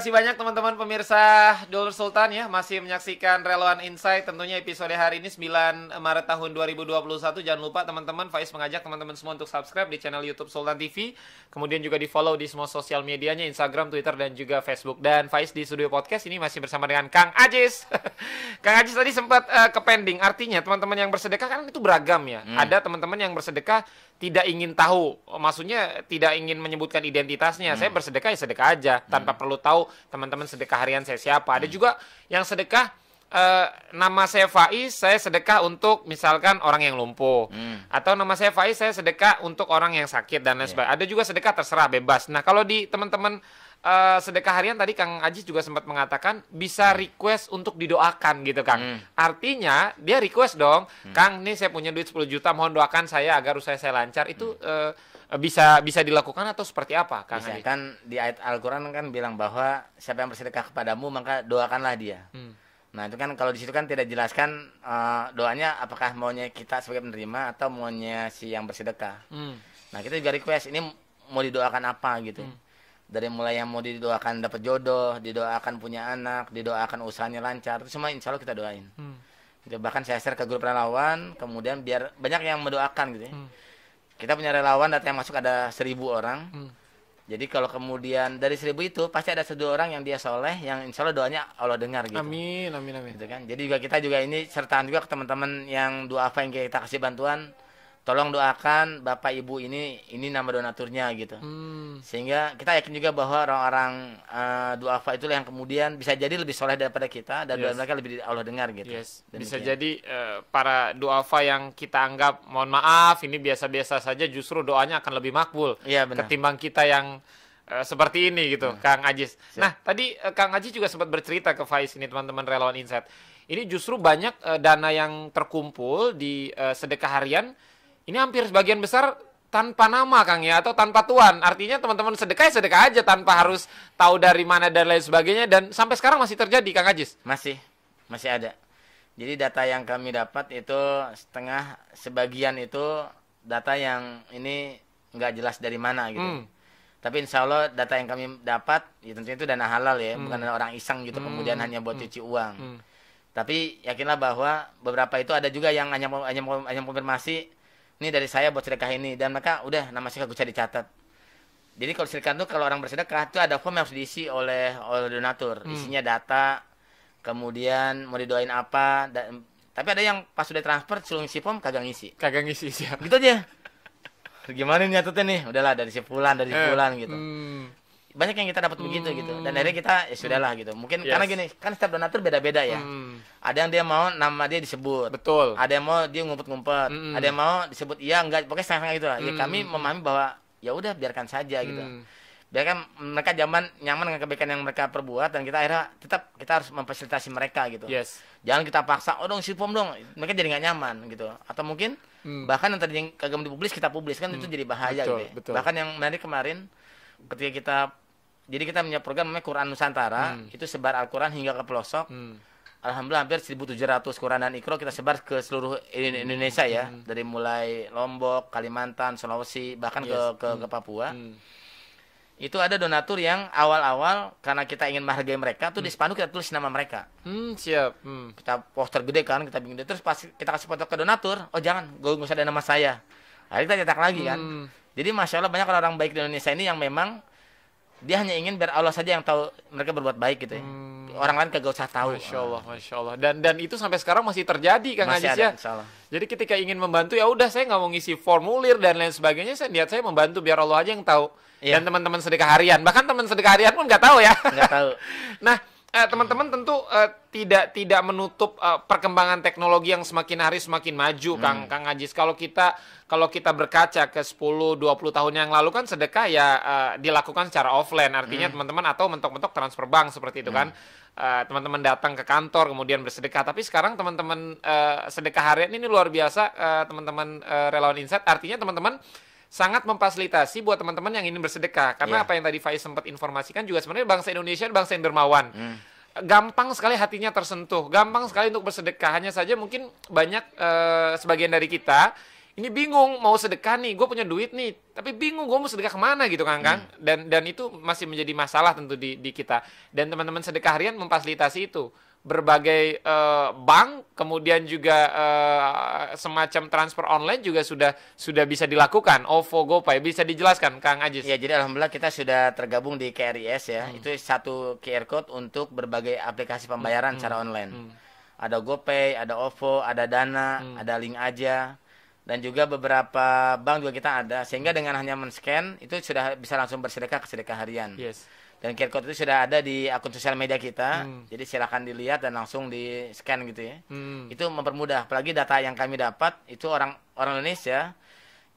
kasih banyak teman-teman pemirsa Dulur Sultan ya masih menyaksikan Relawan Insight tentunya episode hari ini 9 Maret tahun 2021 jangan lupa teman-teman Faiz mengajak teman-teman semua untuk subscribe di channel YouTube Sultan TV kemudian juga di follow di semua sosial medianya Instagram Twitter dan juga Facebook dan Faiz di studio podcast ini masih bersama dengan Kang Ajis Kang Ajis tadi sempat uh, ke pending artinya teman-teman yang bersedekah kan itu beragam ya hmm. ada teman-teman yang bersedekah tidak ingin tahu, maksudnya tidak ingin menyebutkan identitasnya. Hmm. Saya bersedekah ya sedekah aja hmm. tanpa perlu tahu teman-teman sedekah harian saya siapa. Ada hmm. juga yang sedekah eh, nama saya Faiz, saya sedekah untuk misalkan orang yang lumpuh. Hmm. Atau nama saya Faiz, saya sedekah untuk orang yang sakit dan lain yeah. sebagainya. Ada juga sedekah terserah bebas. Nah, kalau di teman-teman uh, sedekah harian tadi Kang Ajis juga sempat mengatakan bisa hmm. request untuk didoakan gitu Kang. Hmm. Artinya dia request dong, hmm. Kang nih saya punya duit 10 juta mohon doakan saya agar usaha saya lancar. Itu hmm. uh, bisa bisa dilakukan atau seperti apa Kang? Bisa kan di ayat Al-Qur'an kan bilang bahwa siapa yang bersedekah kepadamu maka doakanlah dia. Hmm. Nah itu kan kalau di situ kan tidak jelaskan uh, eh, doanya apakah maunya kita sebagai penerima atau maunya si yang bersedekah. Hmm. Nah kita juga request ini mau didoakan apa gitu. Hmm dari mulai yang mau didoakan dapat jodoh, didoakan punya anak, didoakan usahanya lancar, itu semua insya Allah kita doain. Hmm. Gitu. Bahkan saya share ke grup relawan, kemudian biar banyak yang mendoakan gitu ya. Hmm. Kita punya relawan data yang masuk ada seribu orang. Hmm. Jadi kalau kemudian dari seribu itu pasti ada satu orang yang dia soleh, yang insya Allah doanya Allah dengar gitu. Amin, amin, amin. Gitu kan. Jadi juga kita juga ini sertaan juga ke teman-teman yang dua apa yang kita kasih bantuan, tolong doakan bapak ibu ini ini nama donaturnya gitu hmm. sehingga kita yakin juga bahwa orang-orang uh, duafa itulah yang kemudian bisa jadi lebih soleh daripada kita dan yes. doa mereka lebih Allah dengar gitu yes. bisa jadi uh, para duafa yang kita anggap mohon maaf ini biasa-biasa saja justru doanya akan lebih makbul ya, benar. ketimbang kita yang eh, seperti ini gitu hmm. Kang Ajis nah tadi Kang Ajis juga sempat bercerita ke Faiz ini teman-teman relawan Insight ini justru banyak uh, dana yang terkumpul di uh, sedekah harian ini hampir sebagian besar tanpa nama Kang ya atau tanpa tuan. Artinya teman-teman sedekah ya sedekah aja tanpa harus tahu dari mana dan lain sebagainya dan sampai sekarang masih terjadi Kang Ajis. Masih. Masih ada. Jadi data yang kami dapat itu setengah sebagian itu data yang ini nggak jelas dari mana gitu. Hmm. Tapi insya Allah data yang kami dapat ya tentunya itu dana halal ya, hmm. bukan orang iseng gitu kemudian hmm. hanya buat hmm. cuci uang. Hmm. Tapi yakinlah bahwa beberapa itu ada juga yang hanya hanya hanya konfirmasi ini dari saya buat sedekah ini dan mereka udah nama sedekah cari dicatat jadi kalau sedekah itu kalau orang bersedekah itu ada form yang harus diisi oleh oleh donatur hmm. isinya data kemudian mau didoain apa da, tapi ada yang pas sudah transfer suruh ngisi form kagak ngisi kagak ngisi siapa. gitu aja gimana nih nyatetnya nih udahlah dari sepulan dari sepulan eh, gitu hmm banyak yang kita dapat hmm. begitu gitu dan akhirnya kita ya hmm. sudahlah gitu mungkin yes. karena gini kan setiap donatur beda-beda ya hmm. ada yang dia mau nama dia disebut betul ada yang mau dia ngumpet-ngumpet hmm. ada yang mau disebut iya enggak pokoknya sangat gitu lah hmm. ya kami hmm. memahami bahwa ya udah biarkan saja gitu hmm. biarkan mereka zaman nyaman dengan kebaikan yang mereka perbuat dan kita akhirnya tetap kita harus memfasilitasi mereka gitu yes. jangan kita paksa oh dong sipom dong mereka jadi nggak nyaman gitu atau mungkin hmm. bahkan yang kagum kagak dipublis kita publis kan hmm. itu jadi bahaya betul, gitu ya. betul. bahkan yang menarik kemarin ketika kita jadi kita punya program namanya Quran Nusantara hmm. itu sebar Al-Quran hingga ke pelosok hmm. Alhamdulillah hampir 1.700 Quran dan Iqro kita sebar ke seluruh hmm. Indonesia hmm. ya hmm. dari mulai Lombok, Kalimantan, Sulawesi bahkan yes. ke ke, hmm. ke Papua hmm. itu ada donatur yang awal-awal karena kita ingin menghargai mereka tuh hmm. di spanduk kita tulis nama mereka hmm, siap hmm. kita poster gede kan kita bingung terus pas kita kasih foto ke donatur oh jangan gue nggak usah ada nama saya Akhirnya kita cetak lagi kan. hmm. kan jadi masya Allah banyak orang baik di Indonesia ini yang memang dia hanya ingin biar Allah saja yang tahu mereka berbuat baik gitu ya. Hmm. Orang lain kagak usah tahu. Masya Allah, masya Allah. Dan dan itu sampai sekarang masih terjadi Kang Aziz ya. Jadi ketika ingin membantu ya udah saya nggak mau ngisi formulir dan lain sebagainya. Saya lihat saya membantu biar Allah aja yang tahu. Ya. Dan teman-teman sedekah harian, bahkan teman sedekah harian pun nggak tahu ya. Nggak tahu. nah eh, teman-teman tentu uh, tidak tidak menutup uh, perkembangan teknologi yang semakin hari semakin maju hmm. Kang Kang Ajis kalau kita kalau kita berkaca ke 10 20 tahun yang lalu kan sedekah ya uh, dilakukan secara offline artinya hmm. teman-teman atau mentok-mentok transfer bank seperti itu kan. hmm. kan teman-teman datang ke kantor kemudian bersedekah tapi sekarang teman-teman uh, sedekah harian ini luar biasa teman-teman uh, relawan insight artinya teman-teman sangat memfasilitasi buat teman-teman yang ingin bersedekah karena yeah. apa yang tadi Faiz sempat informasikan juga sebenarnya bangsa Indonesia bangsa yang dermawan. Mm gampang sekali hatinya tersentuh, gampang sekali untuk bersedekah. Hanya saja mungkin banyak uh, sebagian dari kita ini bingung mau sedekah nih gue punya duit nih tapi bingung gue mau sedekah kemana gitu kan kang hmm. dan dan itu masih menjadi masalah tentu di di kita dan teman-teman sedekah harian memfasilitasi itu berbagai uh, bank kemudian juga uh, semacam transfer online juga sudah sudah bisa dilakukan OVO GoPay bisa dijelaskan Kang Ajis ya jadi alhamdulillah kita sudah tergabung di KRIS ya hmm. itu satu QR code untuk berbagai aplikasi pembayaran hmm. secara online hmm. ada GoPay ada OVO ada Dana hmm. ada Link aja dan juga beberapa bank juga kita ada sehingga dengan hanya men-scan itu sudah bisa langsung bersedekah ke sedekah harian. Yes. Dan QR code itu sudah ada di akun sosial media kita. Hmm. Jadi silahkan dilihat dan langsung di-scan gitu ya. Hmm. Itu mempermudah apalagi data yang kami dapat itu orang orang Indonesia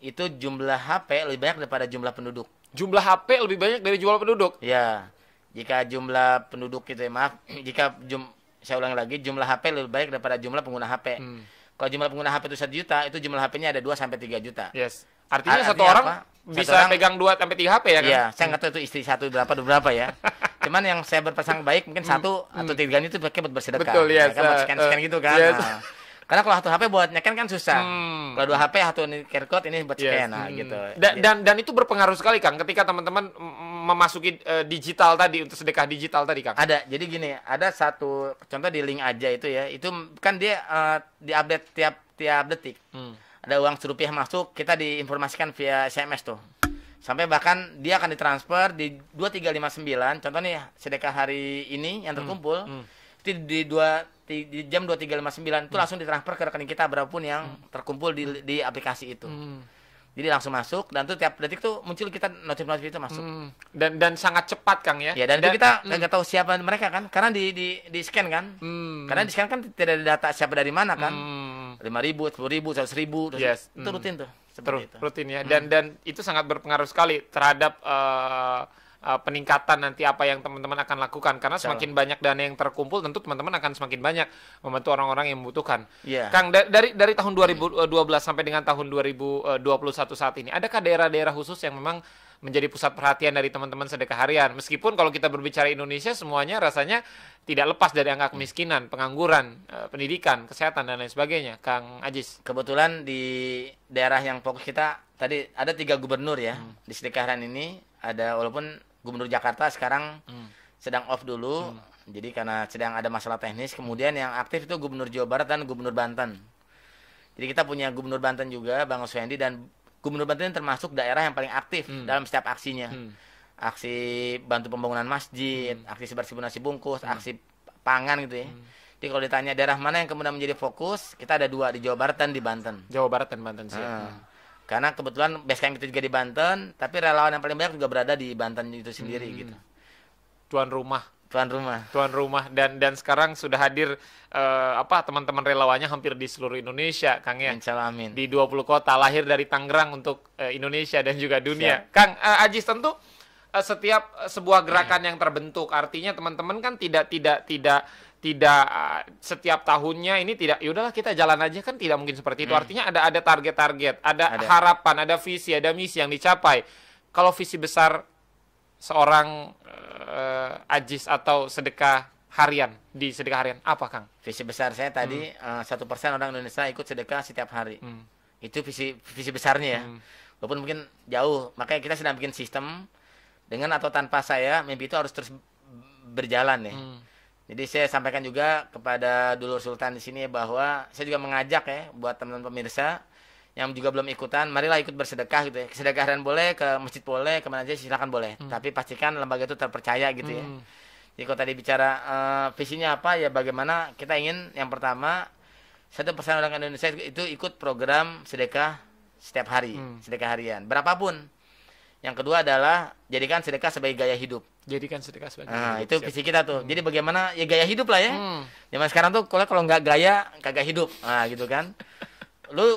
itu jumlah HP lebih banyak daripada jumlah penduduk. Jumlah HP lebih banyak dari jumlah penduduk? Ya. Jika jumlah penduduk gitu ya maaf, jika jum, saya ulangi lagi jumlah HP lebih banyak daripada jumlah pengguna HP. Hmm kalau jumlah pengguna HP itu satu juta, itu jumlah HP-nya ada dua sampai tiga juta. Yes. Artinya, Artinya satu orang apa? bisa satu orang, pegang 2 sampai tiga HP ya kan? Iya, saya nggak tahu itu istri satu berapa dua berapa ya. Cuman yang saya berpasang baik mungkin hmm. satu hmm. atau tiga itu pakai buat bersedekah. Betul, yes. Ya, kan buat uh, scan-scan uh, gitu kan. Yes. Nah. Karena kalau satu HP buat nyeken kan susah. Hmm. Kalau dua HP satu QR code ini buat yes. nah, hmm. gitu. Da iya. dan dan itu berpengaruh sekali Kang ketika teman-teman memasuki uh, digital tadi untuk sedekah digital tadi Kang? Ada. Jadi gini, ada satu contoh di link aja itu ya. Itu kan dia uh, diupdate tiap tiap detik. Hmm. Ada uang serupiah masuk, kita diinformasikan via SMS tuh. Sampai bahkan dia akan ditransfer di dua tiga 2359. Contoh nih sedekah hari ini yang hmm. terkumpul. Hmm. Hmm. Itu di dua di jam sembilan itu hmm. langsung ditransfer ke rekening kita berapapun yang hmm. terkumpul di di aplikasi itu. Hmm jadi langsung masuk dan tuh tiap detik tuh muncul kita notif-notif itu masuk. Hmm. Dan dan sangat cepat Kang ya. Ya dan, dan itu kita hmm. nggak hmm. tahu siapa mereka kan karena di di di scan kan. Hmm. Karena di scan kan tidak ada data siapa dari mana kan. Hmm. Lima hmm. ribu, sepuluh ribu, seratus ribu, yes. itu hmm. rutin tuh. Terus itu. rutin ya. Dan hmm. dan itu sangat berpengaruh sekali terhadap uh, uh, peningkatan nanti apa yang teman-teman akan lakukan karena semakin banyak dana yang terkumpul tentu teman-teman akan semakin banyak membantu orang-orang yang membutuhkan. Yeah. Kang da dari dari tahun 2012 sampai dengan tahun 2021 saat ini adakah daerah-daerah khusus yang memang menjadi pusat perhatian dari teman-teman sedekah harian. Meskipun kalau kita berbicara Indonesia semuanya rasanya tidak lepas dari angka kemiskinan, pengangguran, eh, pendidikan, kesehatan dan lain sebagainya. Kang Ajis. Kebetulan di daerah yang fokus kita tadi ada tiga gubernur ya hmm. di sedekah ini ada walaupun Gubernur Jakarta sekarang hmm. sedang off dulu. Hmm. Jadi karena sedang ada masalah teknis, kemudian yang aktif itu Gubernur Jawa Barat dan Gubernur Banten. Jadi kita punya Gubernur Banten juga, Bang Oswendi dan Gubernur Banten termasuk daerah yang paling aktif hmm. dalam setiap aksinya. Hmm. Aksi bantu pembangunan masjid, hmm. aksi sebar nasi bungkus, hmm. aksi pangan gitu ya. Hmm. Jadi kalau ditanya daerah mana yang kemudian menjadi fokus, kita ada dua di Jawa Barat dan di Banten. Jawa Barat dan Banten sih. Ah. Hmm karena kebetulan base camp juga di Banten tapi relawan yang paling banyak juga berada di Banten itu sendiri hmm. gitu tuan rumah tuan rumah tuan rumah dan dan sekarang sudah hadir uh, apa teman-teman relawannya hampir di seluruh Indonesia Kang ya Amin. di 20 kota lahir dari Tangerang untuk uh, Indonesia dan juga dunia Siap. Kang uh, Ajis tentu setiap sebuah gerakan yang terbentuk artinya teman-teman kan tidak tidak tidak tidak ah, setiap tahunnya ini tidak yaudahlah kita jalan aja kan tidak mungkin seperti itu. Hmm. Artinya ada ada target-target, ada, ada harapan, ada visi, ada misi yang dicapai. Kalau visi besar seorang uh, ajis atau sedekah harian di sedekah harian apa Kang? Visi besar saya tadi hmm. Eh, satu hmm. persen uh, orang Indonesia ikut sedekah setiap hari. Hmm. Itu visi visi besarnya ya. Hmm. Walaupun mungkin jauh, makanya kita sedang bikin sistem dengan atau tanpa saya mimpi itu harus terus berjalan ya. Hmm jadi saya sampaikan juga kepada dulur sultan di sini bahwa saya juga mengajak ya buat teman-teman pemirsa yang juga belum ikutan, marilah ikut bersedekah gitu ya. Sedekahan boleh, ke masjid boleh, ke mana aja silakan boleh. Hmm. Tapi pastikan lembaga itu terpercaya gitu ya. hmm. ya. Jadi kalau tadi bicara uh, visinya apa ya bagaimana kita ingin yang pertama satu persen orang Indonesia itu ikut program sedekah setiap hari, hmm. sedekah harian berapapun yang kedua adalah jadikan sedekah sebagai gaya hidup. Jadikan sedekah sebagai nah, hidup. itu visi kita tuh. Hmm. Jadi bagaimana ya gaya hidup lah ya. Hmm. Zaman sekarang tuh kalau kalau nggak gaya kagak hidup. Nah, gitu kan. lu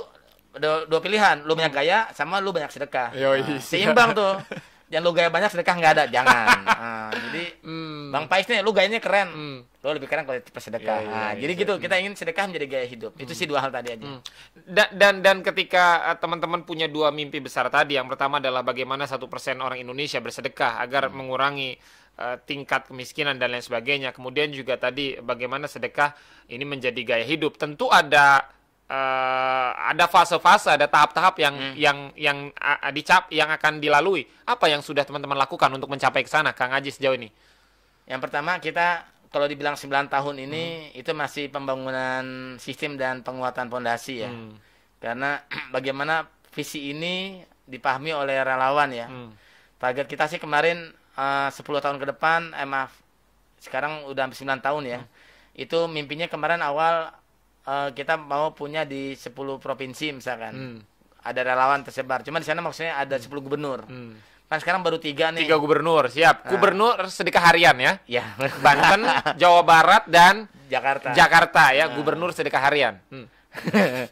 dua, pilihan, lu banyak hmm. gaya sama lu banyak sedekah. nah, seimbang tuh. yang lu gaya banyak sedekah nggak ada jangan nah, jadi hmm. bang Pais nih lu gayanya keren hmm. lu lebih keren kalau tipe sedekah ya, ya, nah, ya, jadi ya, gitu ya. kita ingin sedekah menjadi gaya hidup hmm. itu sih dua hal tadi aja hmm. dan dan, dan ketika eh, teman-teman punya dua mimpi besar tadi yang pertama adalah bagaimana satu persen orang Indonesia bersedekah agar hmm. mengurangi eh, tingkat kemiskinan dan lain sebagainya kemudian juga tadi bagaimana sedekah ini menjadi gaya hidup tentu ada uh, ada fase-fase, ada tahap-tahap yang hmm. yang yang uh, dicap yang akan dilalui. Apa yang sudah teman-teman lakukan untuk mencapai ke sana, Kang Aji sejauh ini? Yang pertama kita kalau dibilang 9 tahun ini hmm. itu masih pembangunan sistem dan penguatan fondasi ya. Hmm. Karena bagaimana visi ini dipahami oleh relawan ya. Hmm. Target kita sih kemarin eh, uh, 10 tahun ke depan, eh maaf, sekarang udah 9 tahun ya. Hmm. Itu mimpinya kemarin awal uh, kita mau punya di 10 provinsi misalkan. Hmm. Ada relawan tersebar. Cuman di sana maksudnya ada 10 hmm. gubernur. Hmm. Kan sekarang baru tiga nih. Tiga gubernur, siap. Nah. Gubernur sedekah harian ya. Ya. Banten, Jawa Barat, dan Jakarta. Jakarta ya, nah. gubernur sedekah harian. Hmm.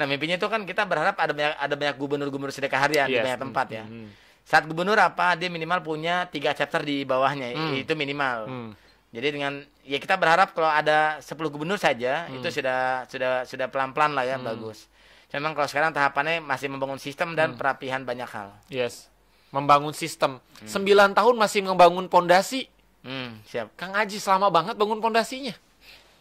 nah mimpinya itu kan kita berharap ada banyak ada banyak gubernur-gubernur sedekah harian yes. di banyak tempat ya. Hmm. Saat gubernur apa dia minimal punya tiga chapter di bawahnya, hmm. itu minimal. Hmm. Jadi dengan ya kita berharap kalau ada 10 gubernur saja hmm. itu sudah sudah sudah pelan-pelan lah ya hmm. bagus. Memang kalau sekarang tahapannya masih membangun sistem dan hmm. perapihan banyak hal. Yes. Membangun sistem. Hmm. 9 tahun masih membangun pondasi. Hmm, siap. Kang Aji selama banget bangun pondasinya.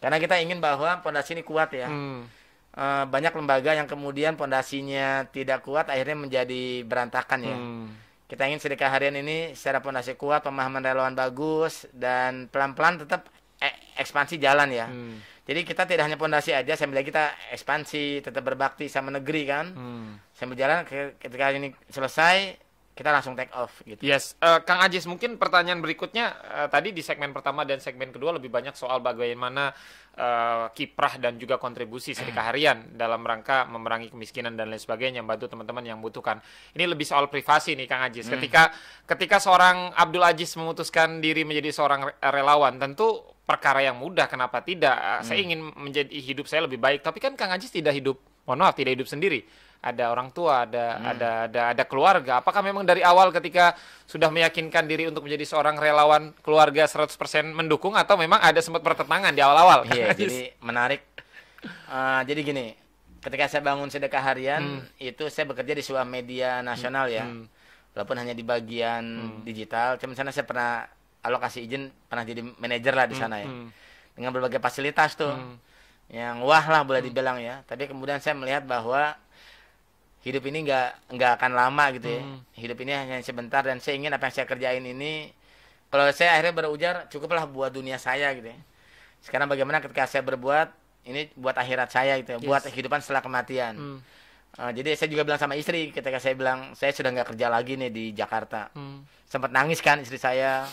Karena kita ingin bahwa pondasi ini kuat ya. Hmm. Uh, banyak lembaga yang kemudian pondasinya tidak kuat akhirnya menjadi berantakan ya. Hmm kita ingin sedekah harian ini secara pondasi kuat, pemahaman relawan bagus, dan pelan-pelan tetap E, ekspansi jalan ya. Hmm. Jadi kita tidak hanya pondasi aja sambil kita ekspansi, tetap berbakti sama negeri kan. Hmm. Sambil jalan ketika ini selesai kita langsung take off gitu. Yes, uh, Kang Ajis mungkin pertanyaan berikutnya uh, tadi di segmen pertama dan segmen kedua lebih banyak soal bagaimana uh, kiprah dan juga kontribusi Sedekah hmm. Harian dalam rangka memerangi kemiskinan dan lain sebagainya membantu teman-teman yang butuhkan. Ini lebih soal privasi nih Kang Ajis. Hmm. Ketika ketika seorang Abdul Ajis memutuskan diri menjadi seorang relawan, tentu perkara yang mudah kenapa tidak? Hmm. Saya ingin menjadi hidup saya lebih baik, tapi kan Kang Ajis tidak hidup, mohon maaf, tidak hidup sendiri ada orang tua, ada hmm. ada ada ada keluarga. Apakah memang dari awal ketika sudah meyakinkan diri untuk menjadi seorang relawan keluarga 100% mendukung atau memang ada sempat pertentangan di awal-awal? Iya, yeah, jadi menarik. Uh, jadi gini, ketika saya bangun sedekah harian hmm. itu saya bekerja di sebuah media nasional hmm. ya. Hmm. Walaupun hanya di bagian hmm. digital, cuman sana saya pernah alokasi izin pernah jadi manajer lah di hmm, sana ya. hmm. ya. Dengan berbagai fasilitas tuh. Hmm. Yang wah lah boleh hmm. dibilang ya. Tapi kemudian saya melihat bahwa hidup ini nggak nggak akan lama gitu ya. Hmm. Hidup ini hanya sebentar dan saya ingin apa yang saya kerjain ini kalau saya akhirnya berujar cukuplah buat dunia saya gitu ya. Sekarang bagaimana ketika saya berbuat ini buat akhirat saya gitu ya, yes. buat kehidupan setelah kematian. Hmm. Uh, jadi saya juga bilang sama istri ketika saya bilang saya sudah nggak kerja lagi nih di Jakarta. Hmm. Sempat nangis kan istri saya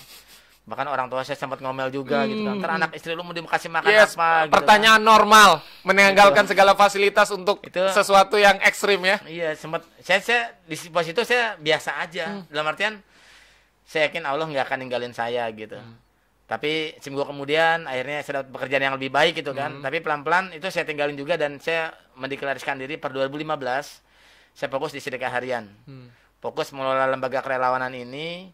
bahkan orang tua saya sempat ngomel juga hmm. gitu kan hmm. ntar anak istri lu mau dikasih makan yes, apa gitu kan. pertanyaan kan. normal meninggalkan gitu. segala fasilitas untuk itu, sesuatu yang ekstrim ya iya sempat saya, saya di pos itu saya biasa aja hmm. dalam artian saya yakin Allah nggak akan ninggalin saya gitu hmm. tapi seminggu kemudian akhirnya saya dapat pekerjaan yang lebih baik gitu kan hmm. tapi pelan pelan itu saya tinggalin juga dan saya mendeklarasikan diri per 2015 saya fokus di sedekah harian hmm. fokus mengelola lembaga kerelawanan ini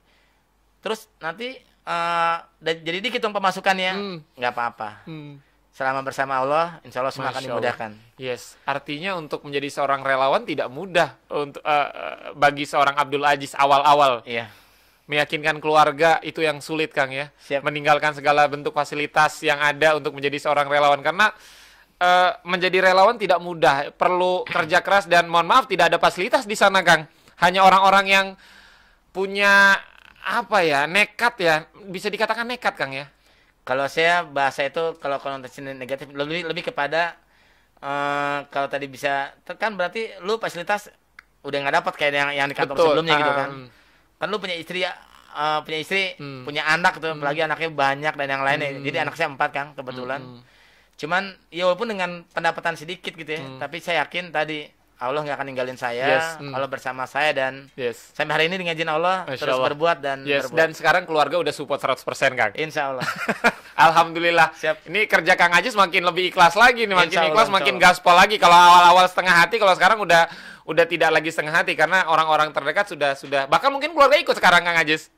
terus nanti uh, jadi dikit dong pemasukannya hmm. nggak apa-apa hmm. selama bersama Allah insya Allah semua akan dimudahkan yes artinya untuk menjadi seorang relawan tidak mudah untuk uh, bagi seorang Abdul Aziz awal-awal iya meyakinkan keluarga itu yang sulit Kang ya Siap. meninggalkan segala bentuk fasilitas yang ada untuk menjadi seorang relawan karena uh, menjadi relawan tidak mudah perlu kerja keras dan mohon maaf tidak ada fasilitas di sana Kang hanya orang-orang yang punya apa ya nekat ya bisa dikatakan nekat kang ya kalau saya bahasa itu kalau konotasi negatif lebih lebih kepada uh, kalau tadi bisa kan berarti lu fasilitas udah nggak dapat kayak yang yang di kantor Betul. sebelumnya uh, gitu ah. kan kan lu punya istri uh, punya istri hmm. punya anak tuh hmm. anaknya banyak dan yang lainnya hmm. jadi anak saya empat kang kebetulan hmm, hmm. cuman ya walaupun dengan pendapatan sedikit gitu ya hmm. tapi saya yakin tadi Allah nggak akan ninggalin saya, yes. mm. Allah bersama saya dan yes. sampai hari ini dengan izin Allah Masya terus Allah. berbuat dan yes. berbuat. Dan sekarang keluarga udah support seratus persen Kang. Insya Allah. Alhamdulillah. Siap. Ini kerja Kang Aji makin lebih ikhlas lagi nih, makin Allah, ikhlas, makin gaspol lagi. Kalau awal-awal setengah hati, kalau sekarang udah udah tidak lagi setengah hati karena orang-orang terdekat sudah sudah bahkan mungkin keluarga ikut sekarang Kang Ajis.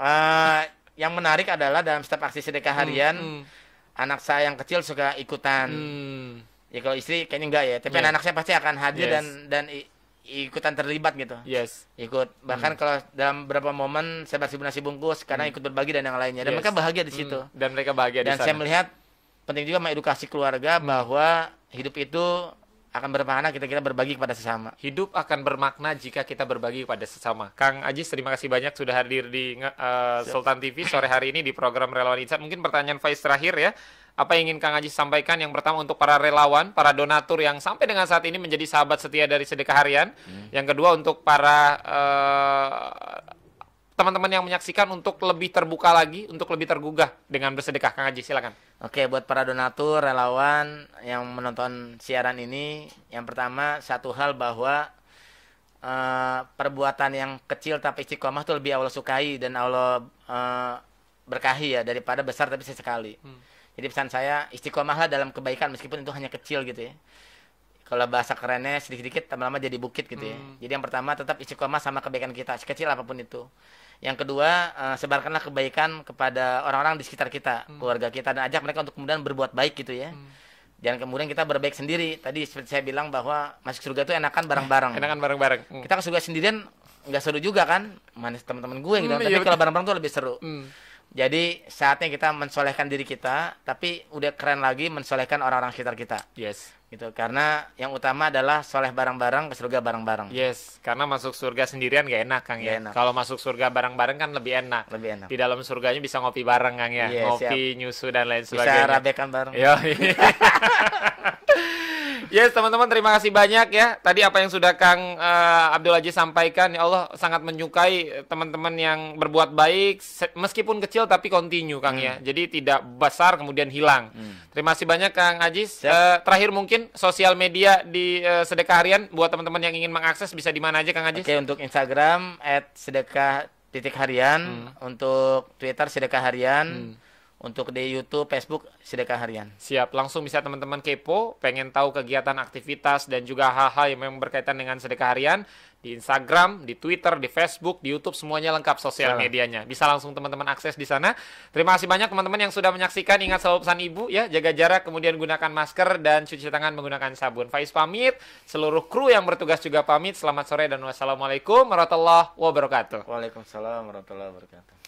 Uh, yang menarik adalah dalam setiap aksi sedekah hmm, harian hmm, hmm. anak saya yang kecil suka ikutan. Hmm ya kalau istri kayaknya enggak ya tapi yeah. anak saya pasti akan hadir yes. dan dan ikutan terlibat gitu. Yes. Ikut bahkan hmm. kalau dalam beberapa momen saya masih nasi bungkus karena hmm. ikut berbagi dan yang lainnya. Dan yes. mereka bahagia di situ. Hmm. Dan mereka bahagia dan di sana. Dan saya melihat penting juga mengedukasi keluarga hmm. bahwa hidup itu akan bermakna kita kita berbagi kepada sesama. Hidup akan bermakna jika kita berbagi kepada sesama. Kang Ajis terima kasih banyak sudah hadir di uh, Sultan TV sore hari ini di program Relawan Insight. Mungkin pertanyaan Faiz terakhir ya apa yang ingin Kang Haji sampaikan yang pertama untuk para relawan, para donatur yang sampai dengan saat ini menjadi sahabat setia dari sedekah harian. Hmm. Yang kedua untuk para eh, teman-teman uh, yang menyaksikan untuk lebih terbuka lagi, untuk lebih tergugah dengan bersedekah. Kang Haji silakan. Oke, buat para donatur, relawan yang menonton siaran ini, yang pertama satu hal bahwa uh, perbuatan yang kecil tapi istiqomah itu lebih Allah sukai dan Allah uh, berkahi ya daripada besar tapi sesekali. Hmm jadi pesan saya istiqomahlah dalam kebaikan meskipun itu hanya kecil gitu ya kalau bahasa kerennya sedikit-sedikit lama-lama jadi bukit gitu ya hmm. jadi yang pertama tetap istiqomah sama kebaikan kita sekecil apapun itu yang kedua uh, sebarkanlah kebaikan kepada orang-orang di sekitar kita hmm. keluarga kita dan ajak mereka untuk kemudian berbuat baik gitu ya hmm. Jangan kemudian kita berbaik sendiri. Tadi seperti saya bilang bahwa masuk surga itu enakan bareng-bareng. Enakan bareng-bareng. Hmm. Kita ke surga sendirian nggak seru juga kan? Manis teman-teman gue gitu. Hmm, Tapi iya, kalau bareng-bareng tuh lebih seru. Hmm jadi saatnya kita mensolehkan diri kita, tapi udah keren lagi mensolehkan orang-orang sekitar kita. Yes. Gitu. Karena yang utama adalah soleh bareng-bareng ke surga bareng-bareng. Yes. Karena masuk surga sendirian gak enak Kang ya. Enak. Kalau masuk surga bareng-bareng kan lebih enak. Lebih enak. Di dalam surganya bisa ngopi bareng Kang ya. Yes, iya, ngopi, siap. nyusu dan lain sebagainya. Bisa rabekan bareng. Yo. Yes, teman-teman terima kasih banyak ya. Tadi apa yang sudah Kang uh, Abdul Aziz sampaikan, ya Allah sangat menyukai teman-teman yang berbuat baik meskipun kecil tapi continue Kang ya. hmm. ya. Jadi tidak besar kemudian hilang. Hmm. Terima kasih banyak Kang Aziz. Uh, terakhir mungkin sosial media di uh, Sedekah Harian buat teman-teman yang ingin mengakses bisa di mana aja Kang Aziz? Oke, okay, untuk Instagram at @sedekah titik harian, hmm. untuk Twitter Sedekah Harian. Hmm untuk di YouTube, Facebook, sedekah harian. Siap, langsung bisa teman-teman kepo, pengen tahu kegiatan aktivitas dan juga hal-hal yang memang berkaitan dengan sedekah harian di Instagram, di Twitter, di Facebook, di YouTube semuanya lengkap sosial Salah. medianya. Bisa langsung teman-teman akses di sana. Terima kasih banyak teman-teman yang sudah menyaksikan. Ingat selalu pesan ibu ya, jaga jarak, kemudian gunakan masker dan cuci tangan menggunakan sabun. Faiz pamit, seluruh kru yang bertugas juga pamit. Selamat sore dan wassalamualaikum warahmatullahi wabarakatuh. Waalaikumsalam warahmatullahi wabarakatuh.